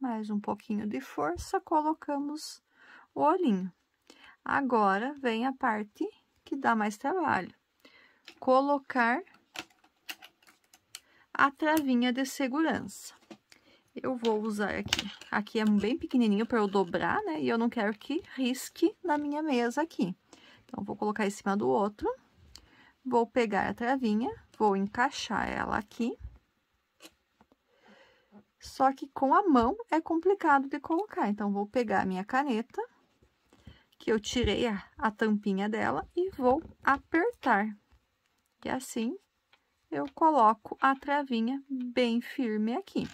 Mais um pouquinho de força, colocamos o olhinho. Agora, vem a parte que dá mais trabalho colocar a travinha de segurança. Eu vou usar aqui. Aqui é bem pequenininho para eu dobrar, né? E eu não quero que risque na minha mesa aqui. Então, vou colocar em cima do outro. Vou pegar a travinha, vou encaixar ela aqui. Só que com a mão é complicado de colocar. Então, vou pegar a minha caneta, que eu tirei a, a tampinha dela, e vou apertar. E assim, eu coloco a travinha bem firme aqui.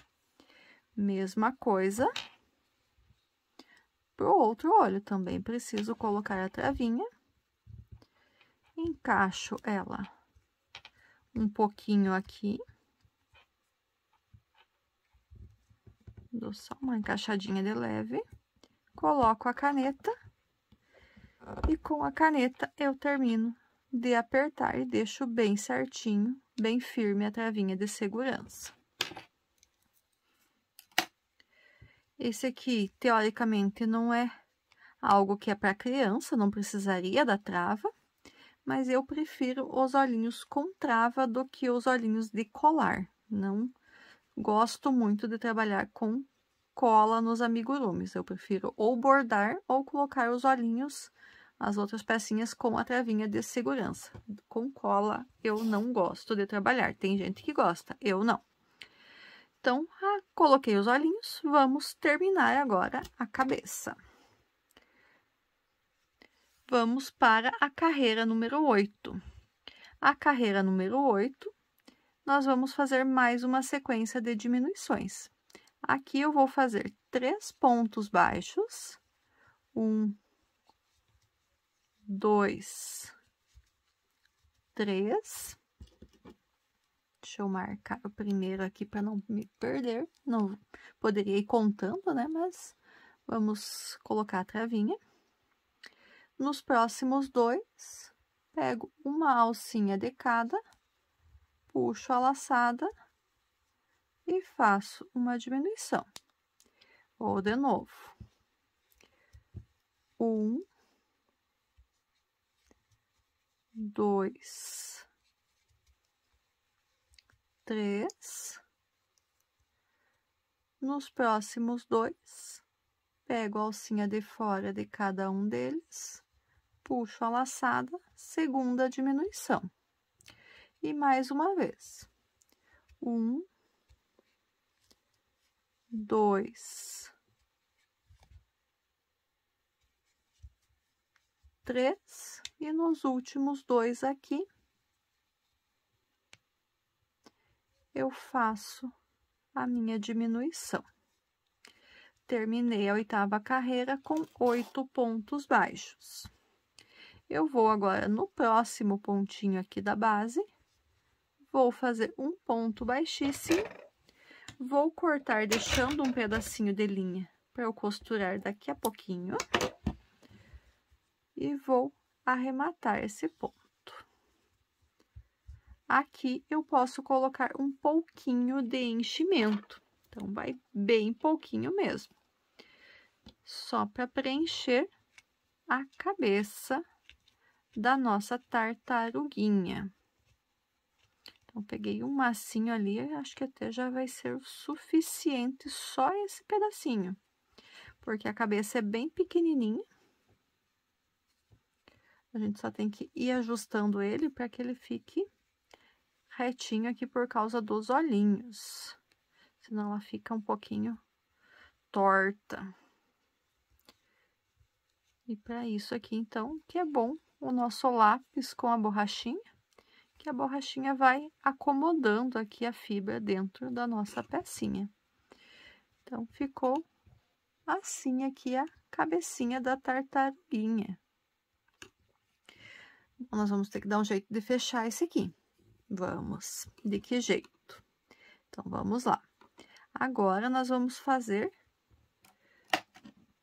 Mesma coisa pro outro olho, também preciso colocar a travinha. Encaixo ela um pouquinho aqui. Dou só uma encaixadinha de leve. Coloco a caneta. E com a caneta eu termino de apertar e deixo bem certinho, bem firme a travinha de segurança. Esse aqui, teoricamente, não é algo que é para criança, não precisaria da trava, mas eu prefiro os olhinhos com trava do que os olhinhos de colar. Não gosto muito de trabalhar com cola nos amigurumis. Eu prefiro ou bordar ou colocar os olhinhos as outras pecinhas com a travinha de segurança. Com cola eu não gosto de trabalhar, tem gente que gosta, eu não. Então, ah, coloquei os olhinhos, vamos terminar agora a cabeça. Vamos para a carreira número 8. A carreira número 8, nós vamos fazer mais uma sequência de diminuições. Aqui eu vou fazer três pontos baixos, um, dois, três. Deixa eu marcar o primeiro aqui para não me perder. Não poderia ir contando, né? Mas vamos colocar a travinha. Nos próximos dois, pego uma alcinha de cada, puxo a laçada e faço uma diminuição. Vou de novo. Um, dois, três. Nos próximos dois, pego a alcinha de fora de cada um deles, puxo a laçada, segunda diminuição. E mais uma vez. Um, dois, três, e nos últimos dois aqui, eu faço a minha diminuição. Terminei a oitava carreira com oito pontos baixos. Eu vou agora no próximo pontinho aqui da base, vou fazer um ponto baixíssimo, vou cortar deixando um pedacinho de linha para eu costurar daqui a pouquinho, e vou arrematar esse ponto. Aqui eu posso colocar um pouquinho de enchimento, então vai bem pouquinho mesmo. Só para preencher a cabeça da nossa tartaruguinha. Então, peguei um massinho ali, acho que até já vai ser o suficiente só esse pedacinho. Porque a cabeça é bem pequenininha. A gente só tem que ir ajustando ele para que ele fique retinho aqui por causa dos olhinhos. Senão ela fica um pouquinho torta. E para isso aqui, então, que é bom o nosso lápis com a borrachinha, que a borrachinha vai acomodando aqui a fibra dentro da nossa pecinha. Então, ficou assim aqui a cabecinha da tartaruguinha nós vamos ter que dar um jeito de fechar esse aqui. Vamos. De que jeito? Então, vamos lá. Agora, nós vamos fazer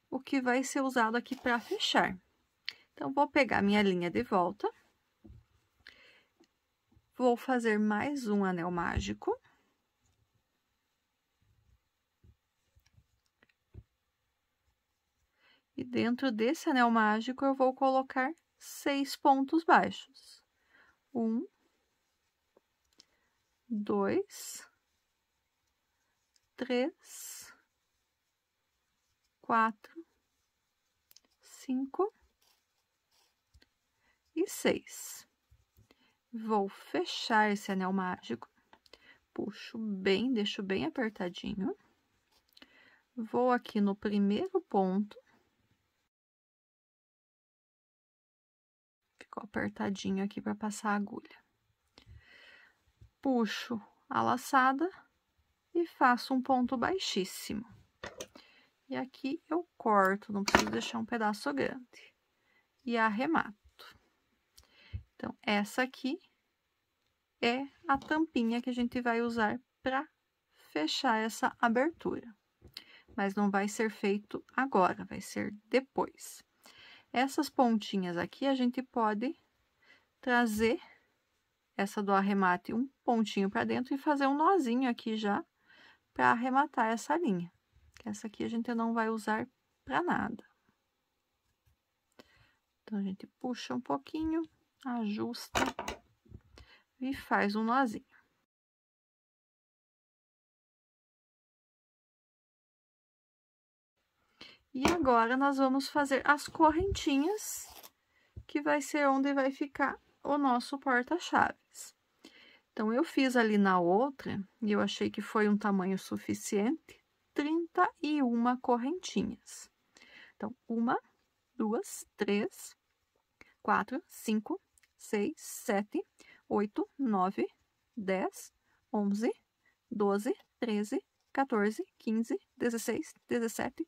o que vai ser usado aqui para fechar. Então, vou pegar minha linha de volta. Vou fazer mais um anel mágico. E dentro desse anel mágico, eu vou colocar seis pontos baixos. Um, dois, três, quatro, cinco e seis. Vou fechar esse anel mágico, puxo bem, deixo bem apertadinho. Vou aqui no primeiro ponto, Ficou apertadinho aqui para passar a agulha. Puxo a laçada e faço um ponto baixíssimo. E aqui eu corto, não preciso deixar um pedaço grande. E arremato. Então, essa aqui é a tampinha que a gente vai usar para fechar essa abertura. Mas não vai ser feito agora, vai ser depois. Essas pontinhas aqui, a gente pode trazer essa do arremate um pontinho para dentro e fazer um nozinho aqui já para arrematar essa linha. Essa aqui a gente não vai usar para nada. Então, a gente puxa um pouquinho, ajusta e faz um nozinho. E agora, nós vamos fazer as correntinhas, que vai ser onde vai ficar o nosso porta-chaves. Então, eu fiz ali na outra, e eu achei que foi um tamanho suficiente, 31 correntinhas. Então, uma, duas, três, quatro, cinco, seis, sete, oito, nove, dez, onze, doze, treze, 14, 15, 16, 17,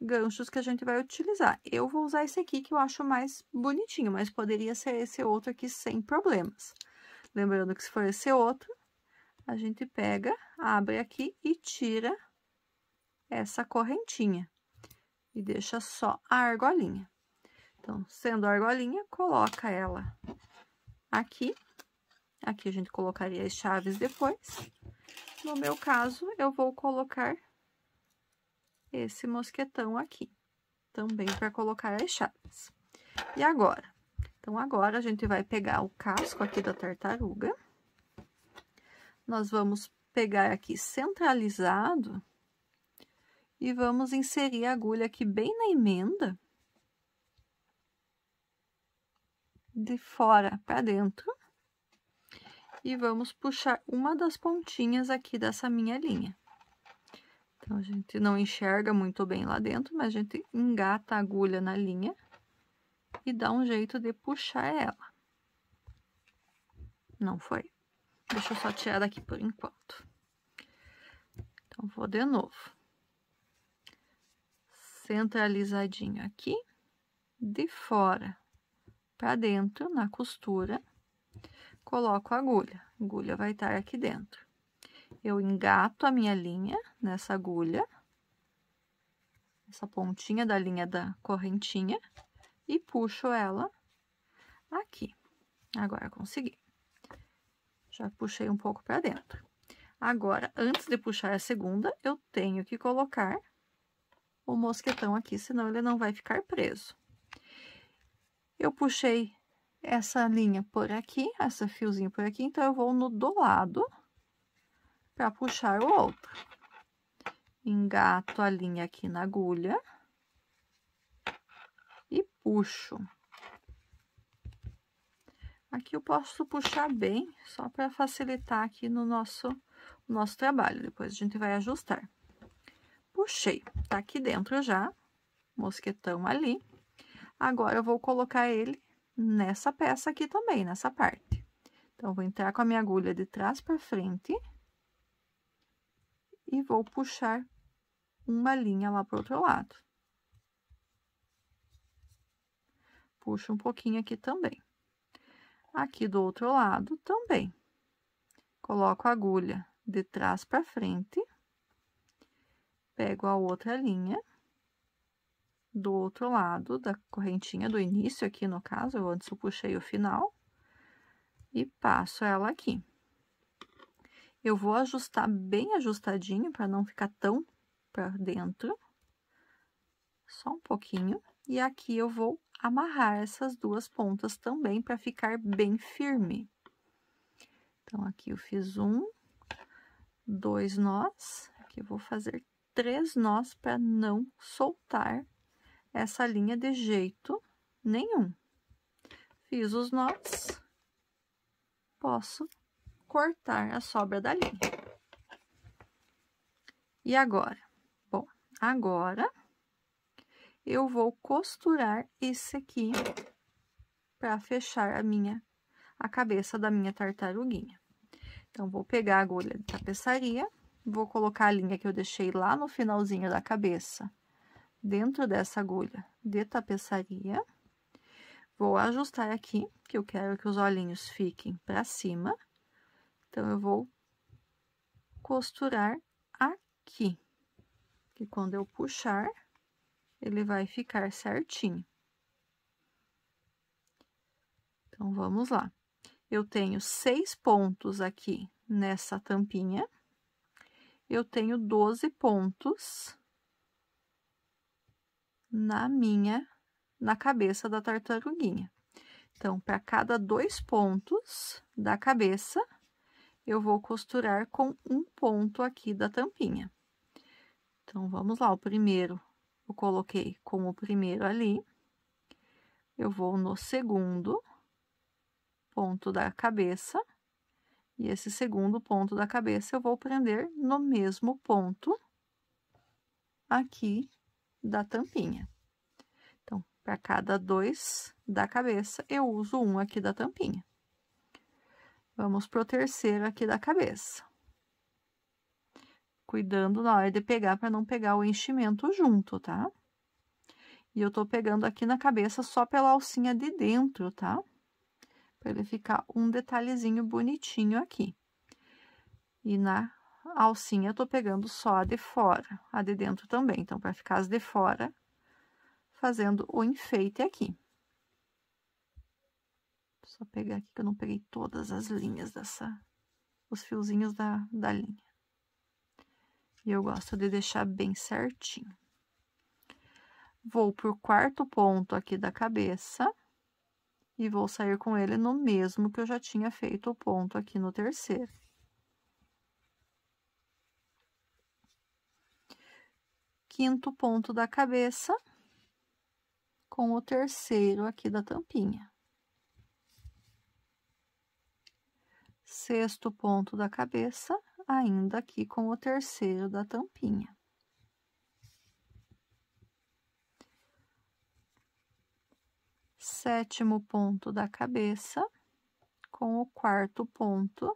ganchos que a gente vai utilizar. Eu vou usar esse aqui que eu acho mais bonitinho, mas poderia ser esse outro aqui sem problemas. Lembrando que se for esse outro, a gente pega, abre aqui e tira essa correntinha. E deixa só a argolinha. Então, sendo a argolinha, coloca ela aqui. Aqui a gente colocaria as chaves depois. No meu caso, eu vou colocar esse mosquetão aqui, também para colocar as chaves. E agora? Então, agora a gente vai pegar o casco aqui da tartaruga. Nós vamos pegar aqui centralizado e vamos inserir a agulha aqui bem na emenda. De fora para dentro. E vamos puxar uma das pontinhas aqui dessa minha linha. Então, a gente não enxerga muito bem lá dentro, mas a gente engata a agulha na linha e dá um jeito de puxar ela. Não foi. Deixa eu só tirar daqui por enquanto. Então, vou de novo. Centralizadinho aqui, de fora para dentro na costura, coloco a agulha. A agulha vai estar tá aqui dentro eu engato a minha linha nessa agulha, essa pontinha da linha da correntinha, e puxo ela aqui. Agora, consegui. Já puxei um pouco para dentro. Agora, antes de puxar a segunda, eu tenho que colocar o mosquetão aqui, senão ele não vai ficar preso. Eu puxei essa linha por aqui, essa fiozinho por aqui, então eu vou no do lado, para puxar o outro. Engato a linha aqui na agulha e puxo. Aqui eu posso puxar bem, só para facilitar aqui no nosso, no nosso trabalho. Depois a gente vai ajustar. Puxei, tá aqui dentro já, mosquetão ali. Agora eu vou colocar ele nessa peça aqui também, nessa parte. Então, vou entrar com a minha agulha de trás para frente e vou puxar uma linha lá pro outro lado. Puxo um pouquinho aqui também. Aqui do outro lado também. Coloco a agulha de trás para frente. Pego a outra linha do outro lado da correntinha do início aqui, no caso, eu antes eu puxei o final. E passo ela aqui. Eu vou ajustar bem ajustadinho para não ficar tão para dentro. Só um pouquinho. E aqui eu vou amarrar essas duas pontas também para ficar bem firme. Então, aqui eu fiz um, dois nós, aqui eu vou fazer três nós para não soltar essa linha de jeito nenhum. Fiz os nós, posso cortar a sobra da linha. E agora? Bom, agora eu vou costurar esse aqui para fechar a minha a cabeça da minha tartaruguinha. Então, vou pegar a agulha de tapeçaria, vou colocar a linha que eu deixei lá no finalzinho da cabeça dentro dessa agulha de tapeçaria. Vou ajustar aqui, que eu quero que os olhinhos fiquem para cima. Então, eu vou costurar aqui, que quando eu puxar, ele vai ficar certinho. Então, vamos lá. Eu tenho seis pontos aqui nessa tampinha. Eu tenho 12 pontos na minha, na cabeça da tartaruguinha. Então, para cada dois pontos da cabeça, eu vou costurar com um ponto aqui da tampinha. Então, vamos lá, o primeiro eu coloquei com o primeiro ali. Eu vou no segundo ponto da cabeça. E esse segundo ponto da cabeça eu vou prender no mesmo ponto aqui da tampinha. Então, para cada dois da cabeça, eu uso um aqui da tampinha. Vamos pro terceiro aqui da cabeça. Cuidando na hora de pegar para não pegar o enchimento junto, tá? E eu tô pegando aqui na cabeça só pela alcinha de dentro, tá? Para ele ficar um detalhezinho bonitinho aqui. E na alcinha eu tô pegando só a de fora, a de dentro também. Então, para ficar as de fora, fazendo o enfeite aqui. Só pegar aqui que eu não peguei todas as linhas dessa, os fiozinhos da, da linha. E eu gosto de deixar bem certinho. Vou por quarto ponto aqui da cabeça e vou sair com ele no mesmo que eu já tinha feito o ponto aqui no terceiro. Quinto ponto da cabeça com o terceiro aqui da tampinha. sexto ponto da cabeça, ainda aqui com o terceiro da tampinha. Sétimo ponto da cabeça, com o quarto ponto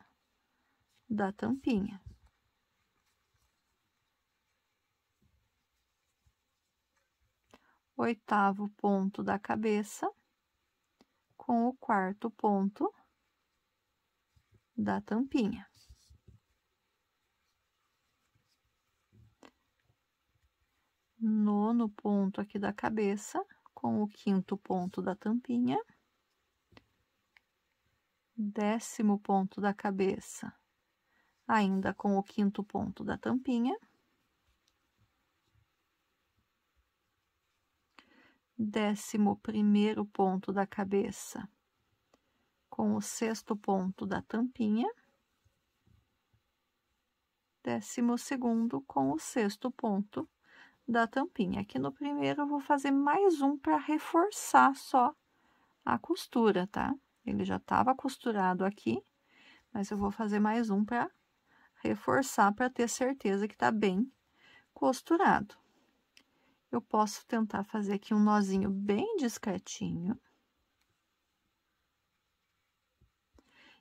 da tampinha. Oitavo ponto da cabeça, com o quarto ponto da tampinha. Nono ponto aqui da cabeça, com o quinto ponto da tampinha. Décimo ponto da cabeça, ainda com o quinto ponto da tampinha. Décimo primeiro ponto da cabeça, com o sexto ponto da tampinha, décimo segundo com o sexto ponto da tampinha. Aqui no primeiro, eu vou fazer mais um para reforçar só a costura, tá? Ele já estava costurado aqui, mas eu vou fazer mais um para reforçar, para ter certeza que tá bem costurado. Eu posso tentar fazer aqui um nozinho bem discretinho.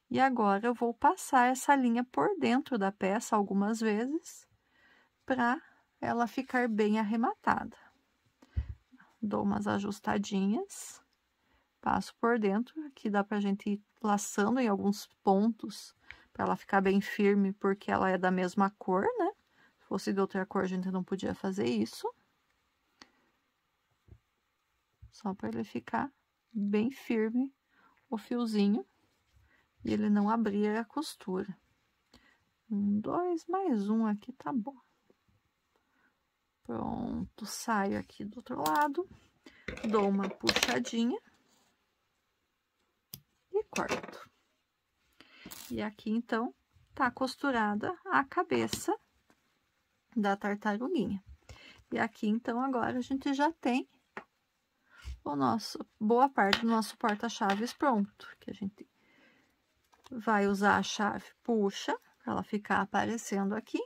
E agora eu vou passar essa linha por dentro da peça algumas vezes para ela ficar bem arrematada. Dou umas ajustadinhas, passo por dentro, aqui dá pra gente ir laçando em alguns pontos para ela ficar bem firme, porque ela é da mesma cor, né? Se fosse de outra cor, a gente não podia fazer isso. Só para ele ficar bem firme o fiozinho e ele não abrir a costura. Um, dois, mais um aqui, tá bom. Pronto, saio aqui do outro lado, dou uma puxadinha e corto. E aqui, então, tá costurada a cabeça da tartaruguinha. E aqui, então, agora a gente já tem o nosso, boa parte do nosso porta-chaves pronto, que a gente vai usar a chave, puxa, para ela ficar aparecendo aqui.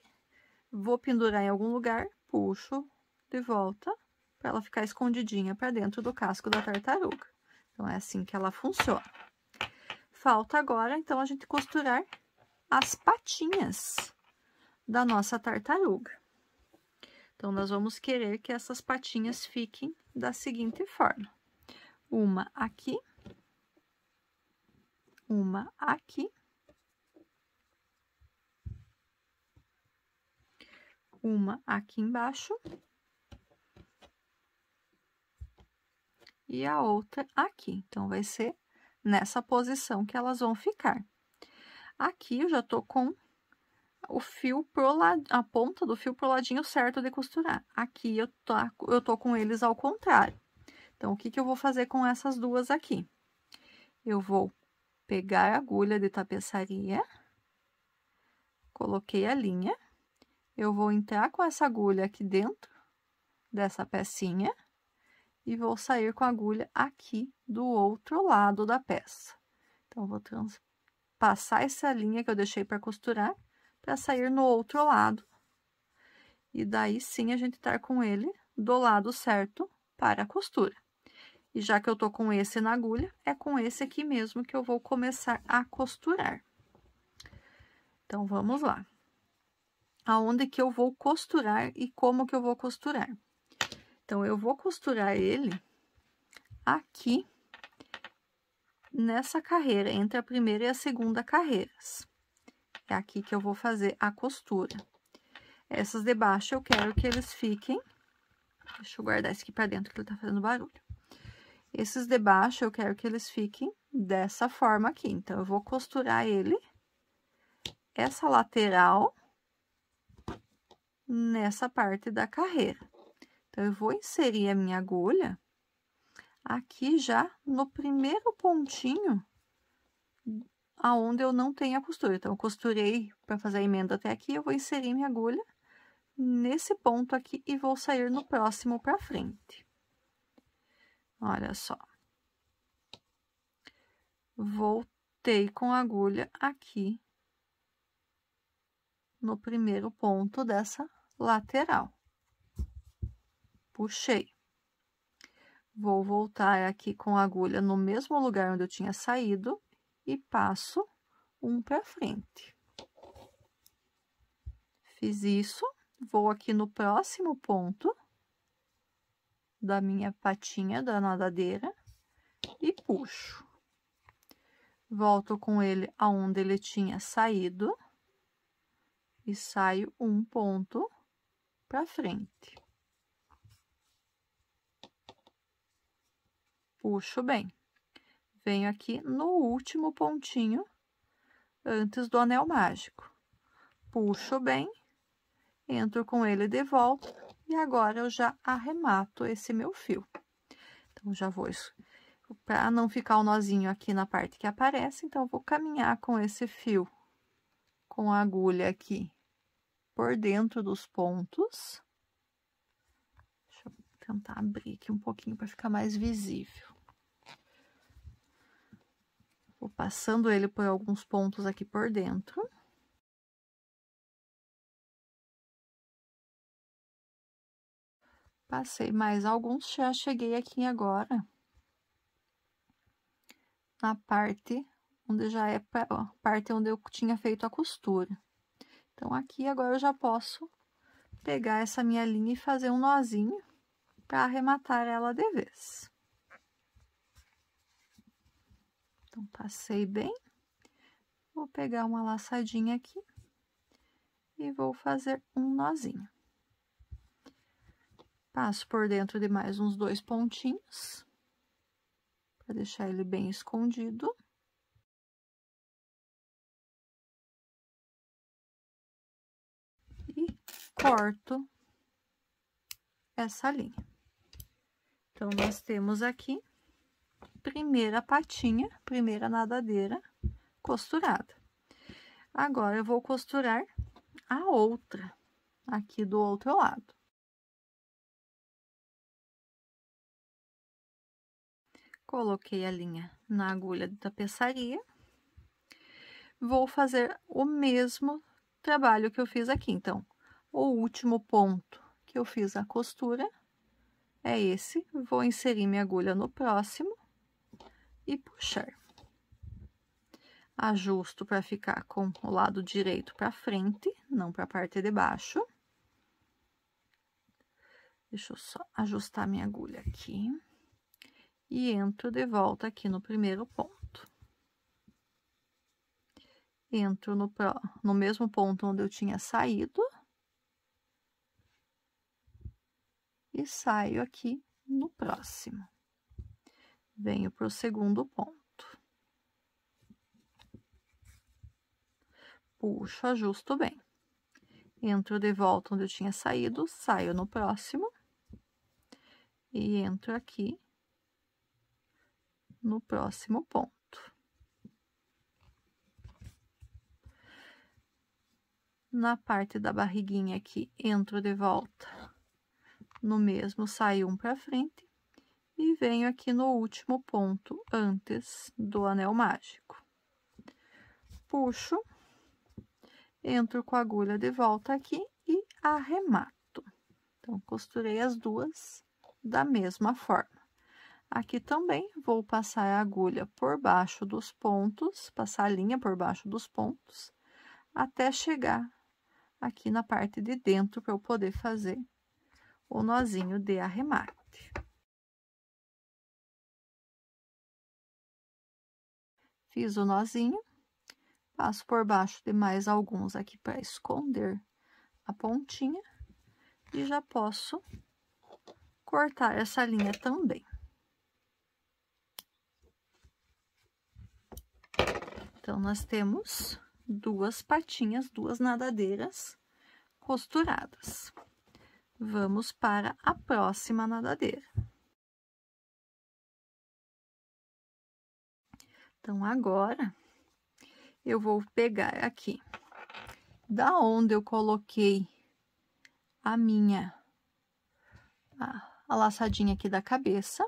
Vou pendurar em algum lugar, puxo de volta, para ela ficar escondidinha para dentro do casco da tartaruga. Então, é assim que ela funciona. Falta agora, então, a gente costurar as patinhas da nossa tartaruga. Então, nós vamos querer que essas patinhas fiquem da seguinte forma. Uma aqui uma aqui, uma aqui embaixo e a outra aqui. Então, vai ser nessa posição que elas vão ficar. Aqui, eu já tô com o fio pro lado, a ponta do fio pro ladinho certo de costurar. Aqui, eu tô, tá, eu tô com eles ao contrário. Então, o que que eu vou fazer com essas duas aqui? Eu vou pegar a agulha de tapeçaria, coloquei a linha, eu vou entrar com essa agulha aqui dentro dessa pecinha e vou sair com a agulha aqui do outro lado da peça. Então, vou passar essa linha que eu deixei para costurar para sair no outro lado. E daí sim a gente tá com ele do lado certo para a costura. E já que eu tô com esse na agulha, é com esse aqui mesmo que eu vou começar a costurar. Então, vamos lá. Aonde que eu vou costurar e como que eu vou costurar? Então, eu vou costurar ele aqui nessa carreira, entre a primeira e a segunda carreiras. É aqui que eu vou fazer a costura. Essas de baixo eu quero que eles fiquem... Deixa eu guardar esse aqui pra dentro, que ele tá fazendo barulho. Esses de baixo, eu quero que eles fiquem dessa forma aqui. Então, eu vou costurar ele, essa lateral, nessa parte da carreira. Então, eu vou inserir a minha agulha aqui já no primeiro pontinho aonde eu não tenho a costura. Então, eu costurei para fazer a emenda até aqui, eu vou inserir minha agulha nesse ponto aqui e vou sair no próximo para frente. Olha só. Voltei com a agulha aqui no primeiro ponto dessa lateral. Puxei. Vou voltar aqui com a agulha no mesmo lugar onde eu tinha saído e passo um para frente. Fiz isso, vou aqui no próximo ponto da minha patinha da nadadeira e puxo. Volto com ele aonde ele tinha saído e saio um ponto para frente. Puxo bem. Venho aqui no último pontinho antes do anel mágico. Puxo bem, entro com ele de volta e agora, eu já arremato esse meu fio. Então, já vou... Pra não ficar o um nozinho aqui na parte que aparece, então, eu vou caminhar com esse fio, com a agulha aqui, por dentro dos pontos. Deixa eu tentar abrir aqui um pouquinho para ficar mais visível. Vou passando ele por alguns pontos aqui por dentro. Passei mais alguns, já cheguei aqui agora. Na parte onde já é a parte onde eu tinha feito a costura. Então, aqui agora eu já posso pegar essa minha linha e fazer um nozinho para arrematar ela de vez. Então, passei bem. Vou pegar uma laçadinha aqui e vou fazer um nozinho. Passo por dentro de mais uns dois pontinhos, para deixar ele bem escondido. E corto essa linha. Então, nós temos aqui primeira patinha, primeira nadadeira costurada. Agora, eu vou costurar a outra aqui do outro lado. Coloquei a linha na agulha da tapeçaria. Vou fazer o mesmo trabalho que eu fiz aqui. Então, o último ponto que eu fiz a costura é esse. Vou inserir minha agulha no próximo e puxar. Ajusto para ficar com o lado direito para frente, não para a parte de baixo. Deixa eu só ajustar minha agulha aqui e entro de volta aqui no primeiro ponto. Entro no, no mesmo ponto onde eu tinha saído. E saio aqui no próximo. Venho para o segundo ponto. Puxo, ajusto bem. Entro de volta onde eu tinha saído, saio no próximo. E entro aqui no próximo ponto. Na parte da barriguinha aqui, entro de volta no mesmo, saio um para frente e venho aqui no último ponto antes do anel mágico. Puxo, entro com a agulha de volta aqui e arremato. Então, costurei as duas da mesma forma. Aqui também vou passar a agulha por baixo dos pontos, passar a linha por baixo dos pontos, até chegar aqui na parte de dentro para eu poder fazer o nozinho de arremate. Fiz o nozinho, passo por baixo de mais alguns aqui para esconder a pontinha e já posso cortar essa linha também. Então, nós temos duas patinhas, duas nadadeiras costuradas. Vamos para a próxima nadadeira. Então, agora, eu vou pegar aqui da onde eu coloquei a minha a, a laçadinha aqui da cabeça.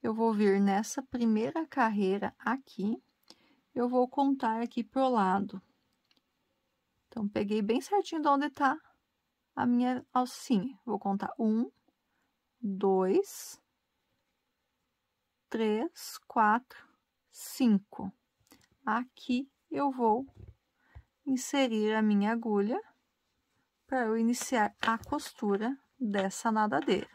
Eu vou vir nessa primeira carreira aqui eu vou contar aqui pro lado. Então, peguei bem certinho de onde tá a minha alcinha. Vou contar um, dois, três, quatro, cinco. Aqui eu vou inserir a minha agulha para eu iniciar a costura dessa nadadeira.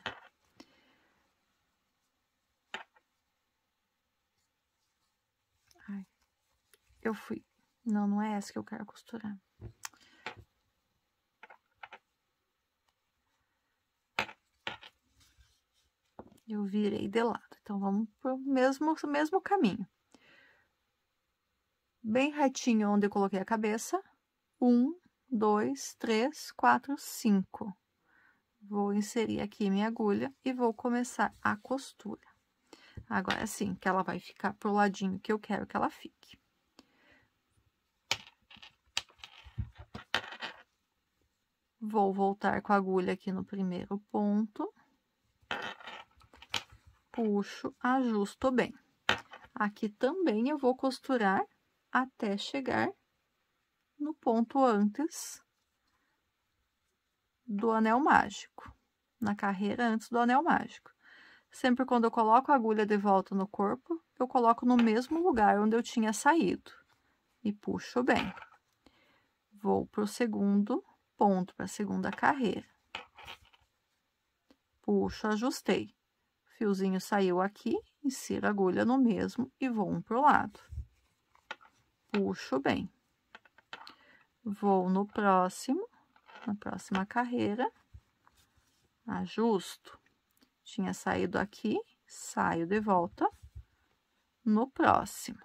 eu fui. Não, não é essa que eu quero costurar. Eu virei de lado. Então, vamos pro mesmo, mesmo caminho. Bem retinho onde eu coloquei a cabeça. Um, dois, três, quatro, cinco. Vou inserir aqui minha agulha e vou começar a costura. Agora sim, que ela vai ficar pro ladinho que eu quero que ela fique. Vou voltar com a agulha aqui no primeiro ponto. Puxo, ajusto bem. Aqui também eu vou costurar até chegar no ponto antes do anel mágico, na carreira antes do anel mágico. Sempre quando eu coloco a agulha de volta no corpo, eu coloco no mesmo lugar onde eu tinha saído e puxo bem. Vou pro segundo ponto para a segunda carreira. Puxo, ajustei. Fiozinho saiu aqui, insiro a agulha no mesmo e vou um pro lado. Puxo bem. Vou no próximo, na próxima carreira, ajusto. Tinha saído aqui, saio de volta no próximo.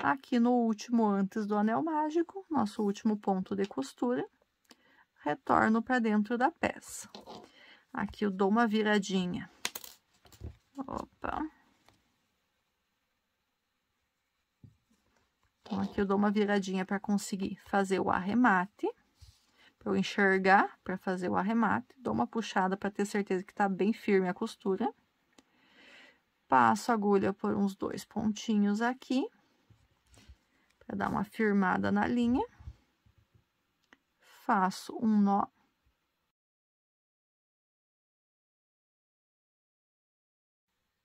Aqui no último, antes do anel mágico, nosso último ponto de costura, retorno para dentro da peça. Aqui eu dou uma viradinha. Opa. Então, aqui eu dou uma viradinha para conseguir fazer o arremate, para eu enxergar, para fazer o arremate. Dou uma puxada para ter certeza que tá bem firme a costura. Passo a agulha por uns dois pontinhos aqui. Pra dar uma firmada na linha. Faço um nó.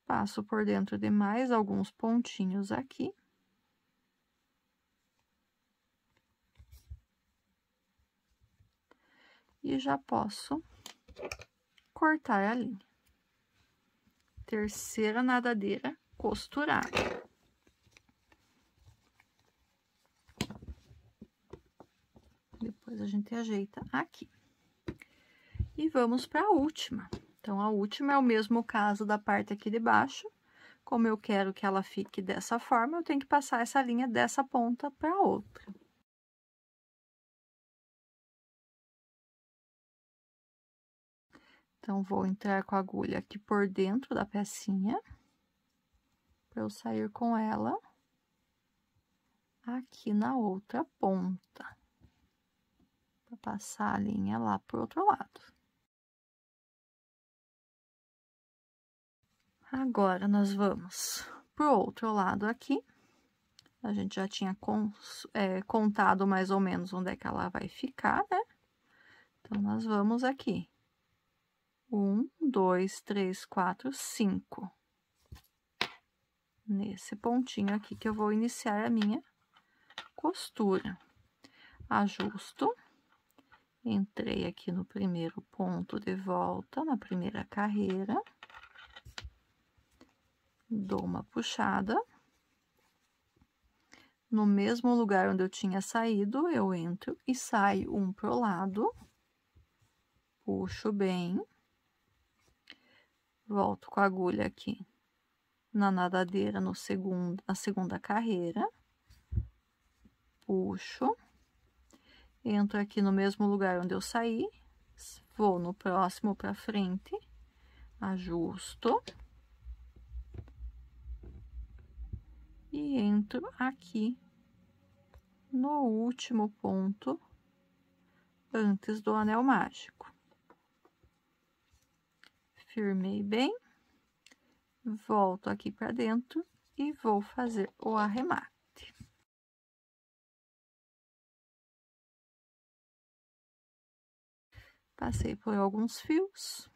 Passo por dentro de mais alguns pontinhos aqui. E já posso cortar a linha. Terceira nadadeira costurada. Depois a gente ajeita aqui. E vamos para a última. Então, a última é o mesmo caso da parte aqui de baixo. Como eu quero que ela fique dessa forma, eu tenho que passar essa linha dessa ponta para outra. Então, vou entrar com a agulha aqui por dentro da pecinha, para eu sair com ela aqui na outra ponta passar a linha lá pro outro lado. Agora, nós vamos pro outro lado aqui. A gente já tinha é, contado mais ou menos onde é que ela vai ficar, né? Então, nós vamos aqui. Um, dois, três, quatro, cinco. Nesse pontinho aqui que eu vou iniciar a minha costura. Ajusto. Entrei aqui no primeiro ponto de volta, na primeira carreira. Dou uma puxada. No mesmo lugar onde eu tinha saído, eu entro e saio um pro lado. Puxo bem. Volto com a agulha aqui na nadadeira no segundo, na segunda carreira. Puxo entro aqui no mesmo lugar onde eu saí, vou no próximo para frente, ajusto. E entro aqui no último ponto antes do anel mágico. Firmei bem, volto aqui para dentro e vou fazer o arremate. Passei por alguns fios,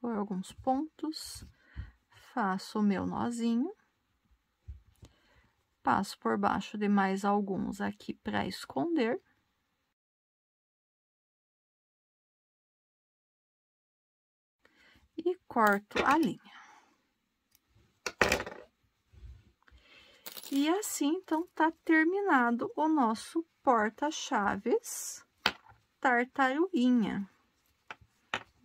por alguns pontos, faço o meu nozinho, passo por baixo de mais alguns aqui para esconder. E corto a linha. E assim, então, tá terminado o nosso porta-chaves tartaruguinha.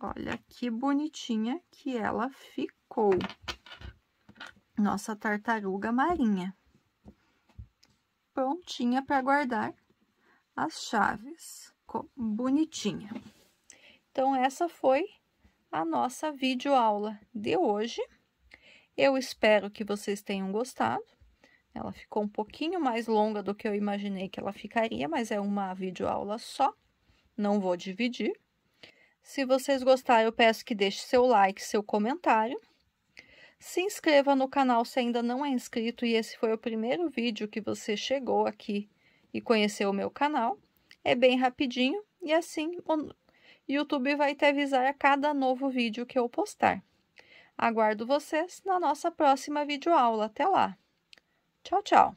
Olha que bonitinha que ela ficou. Nossa tartaruga marinha. Prontinha para guardar as chaves. Bonitinha. Então, essa foi a nossa videoaula de hoje. Eu espero que vocês tenham gostado. Ela ficou um pouquinho mais longa do que eu imaginei que ela ficaria, mas é uma videoaula só não vou dividir. Se vocês gostaram, eu peço que deixe seu like, seu comentário. Se inscreva no canal se ainda não é inscrito e esse foi o primeiro vídeo que você chegou aqui e conheceu o meu canal. É bem rapidinho e assim o YouTube vai te avisar a cada novo vídeo que eu postar. Aguardo vocês na nossa próxima videoaula. Até lá! Tchau, tchau!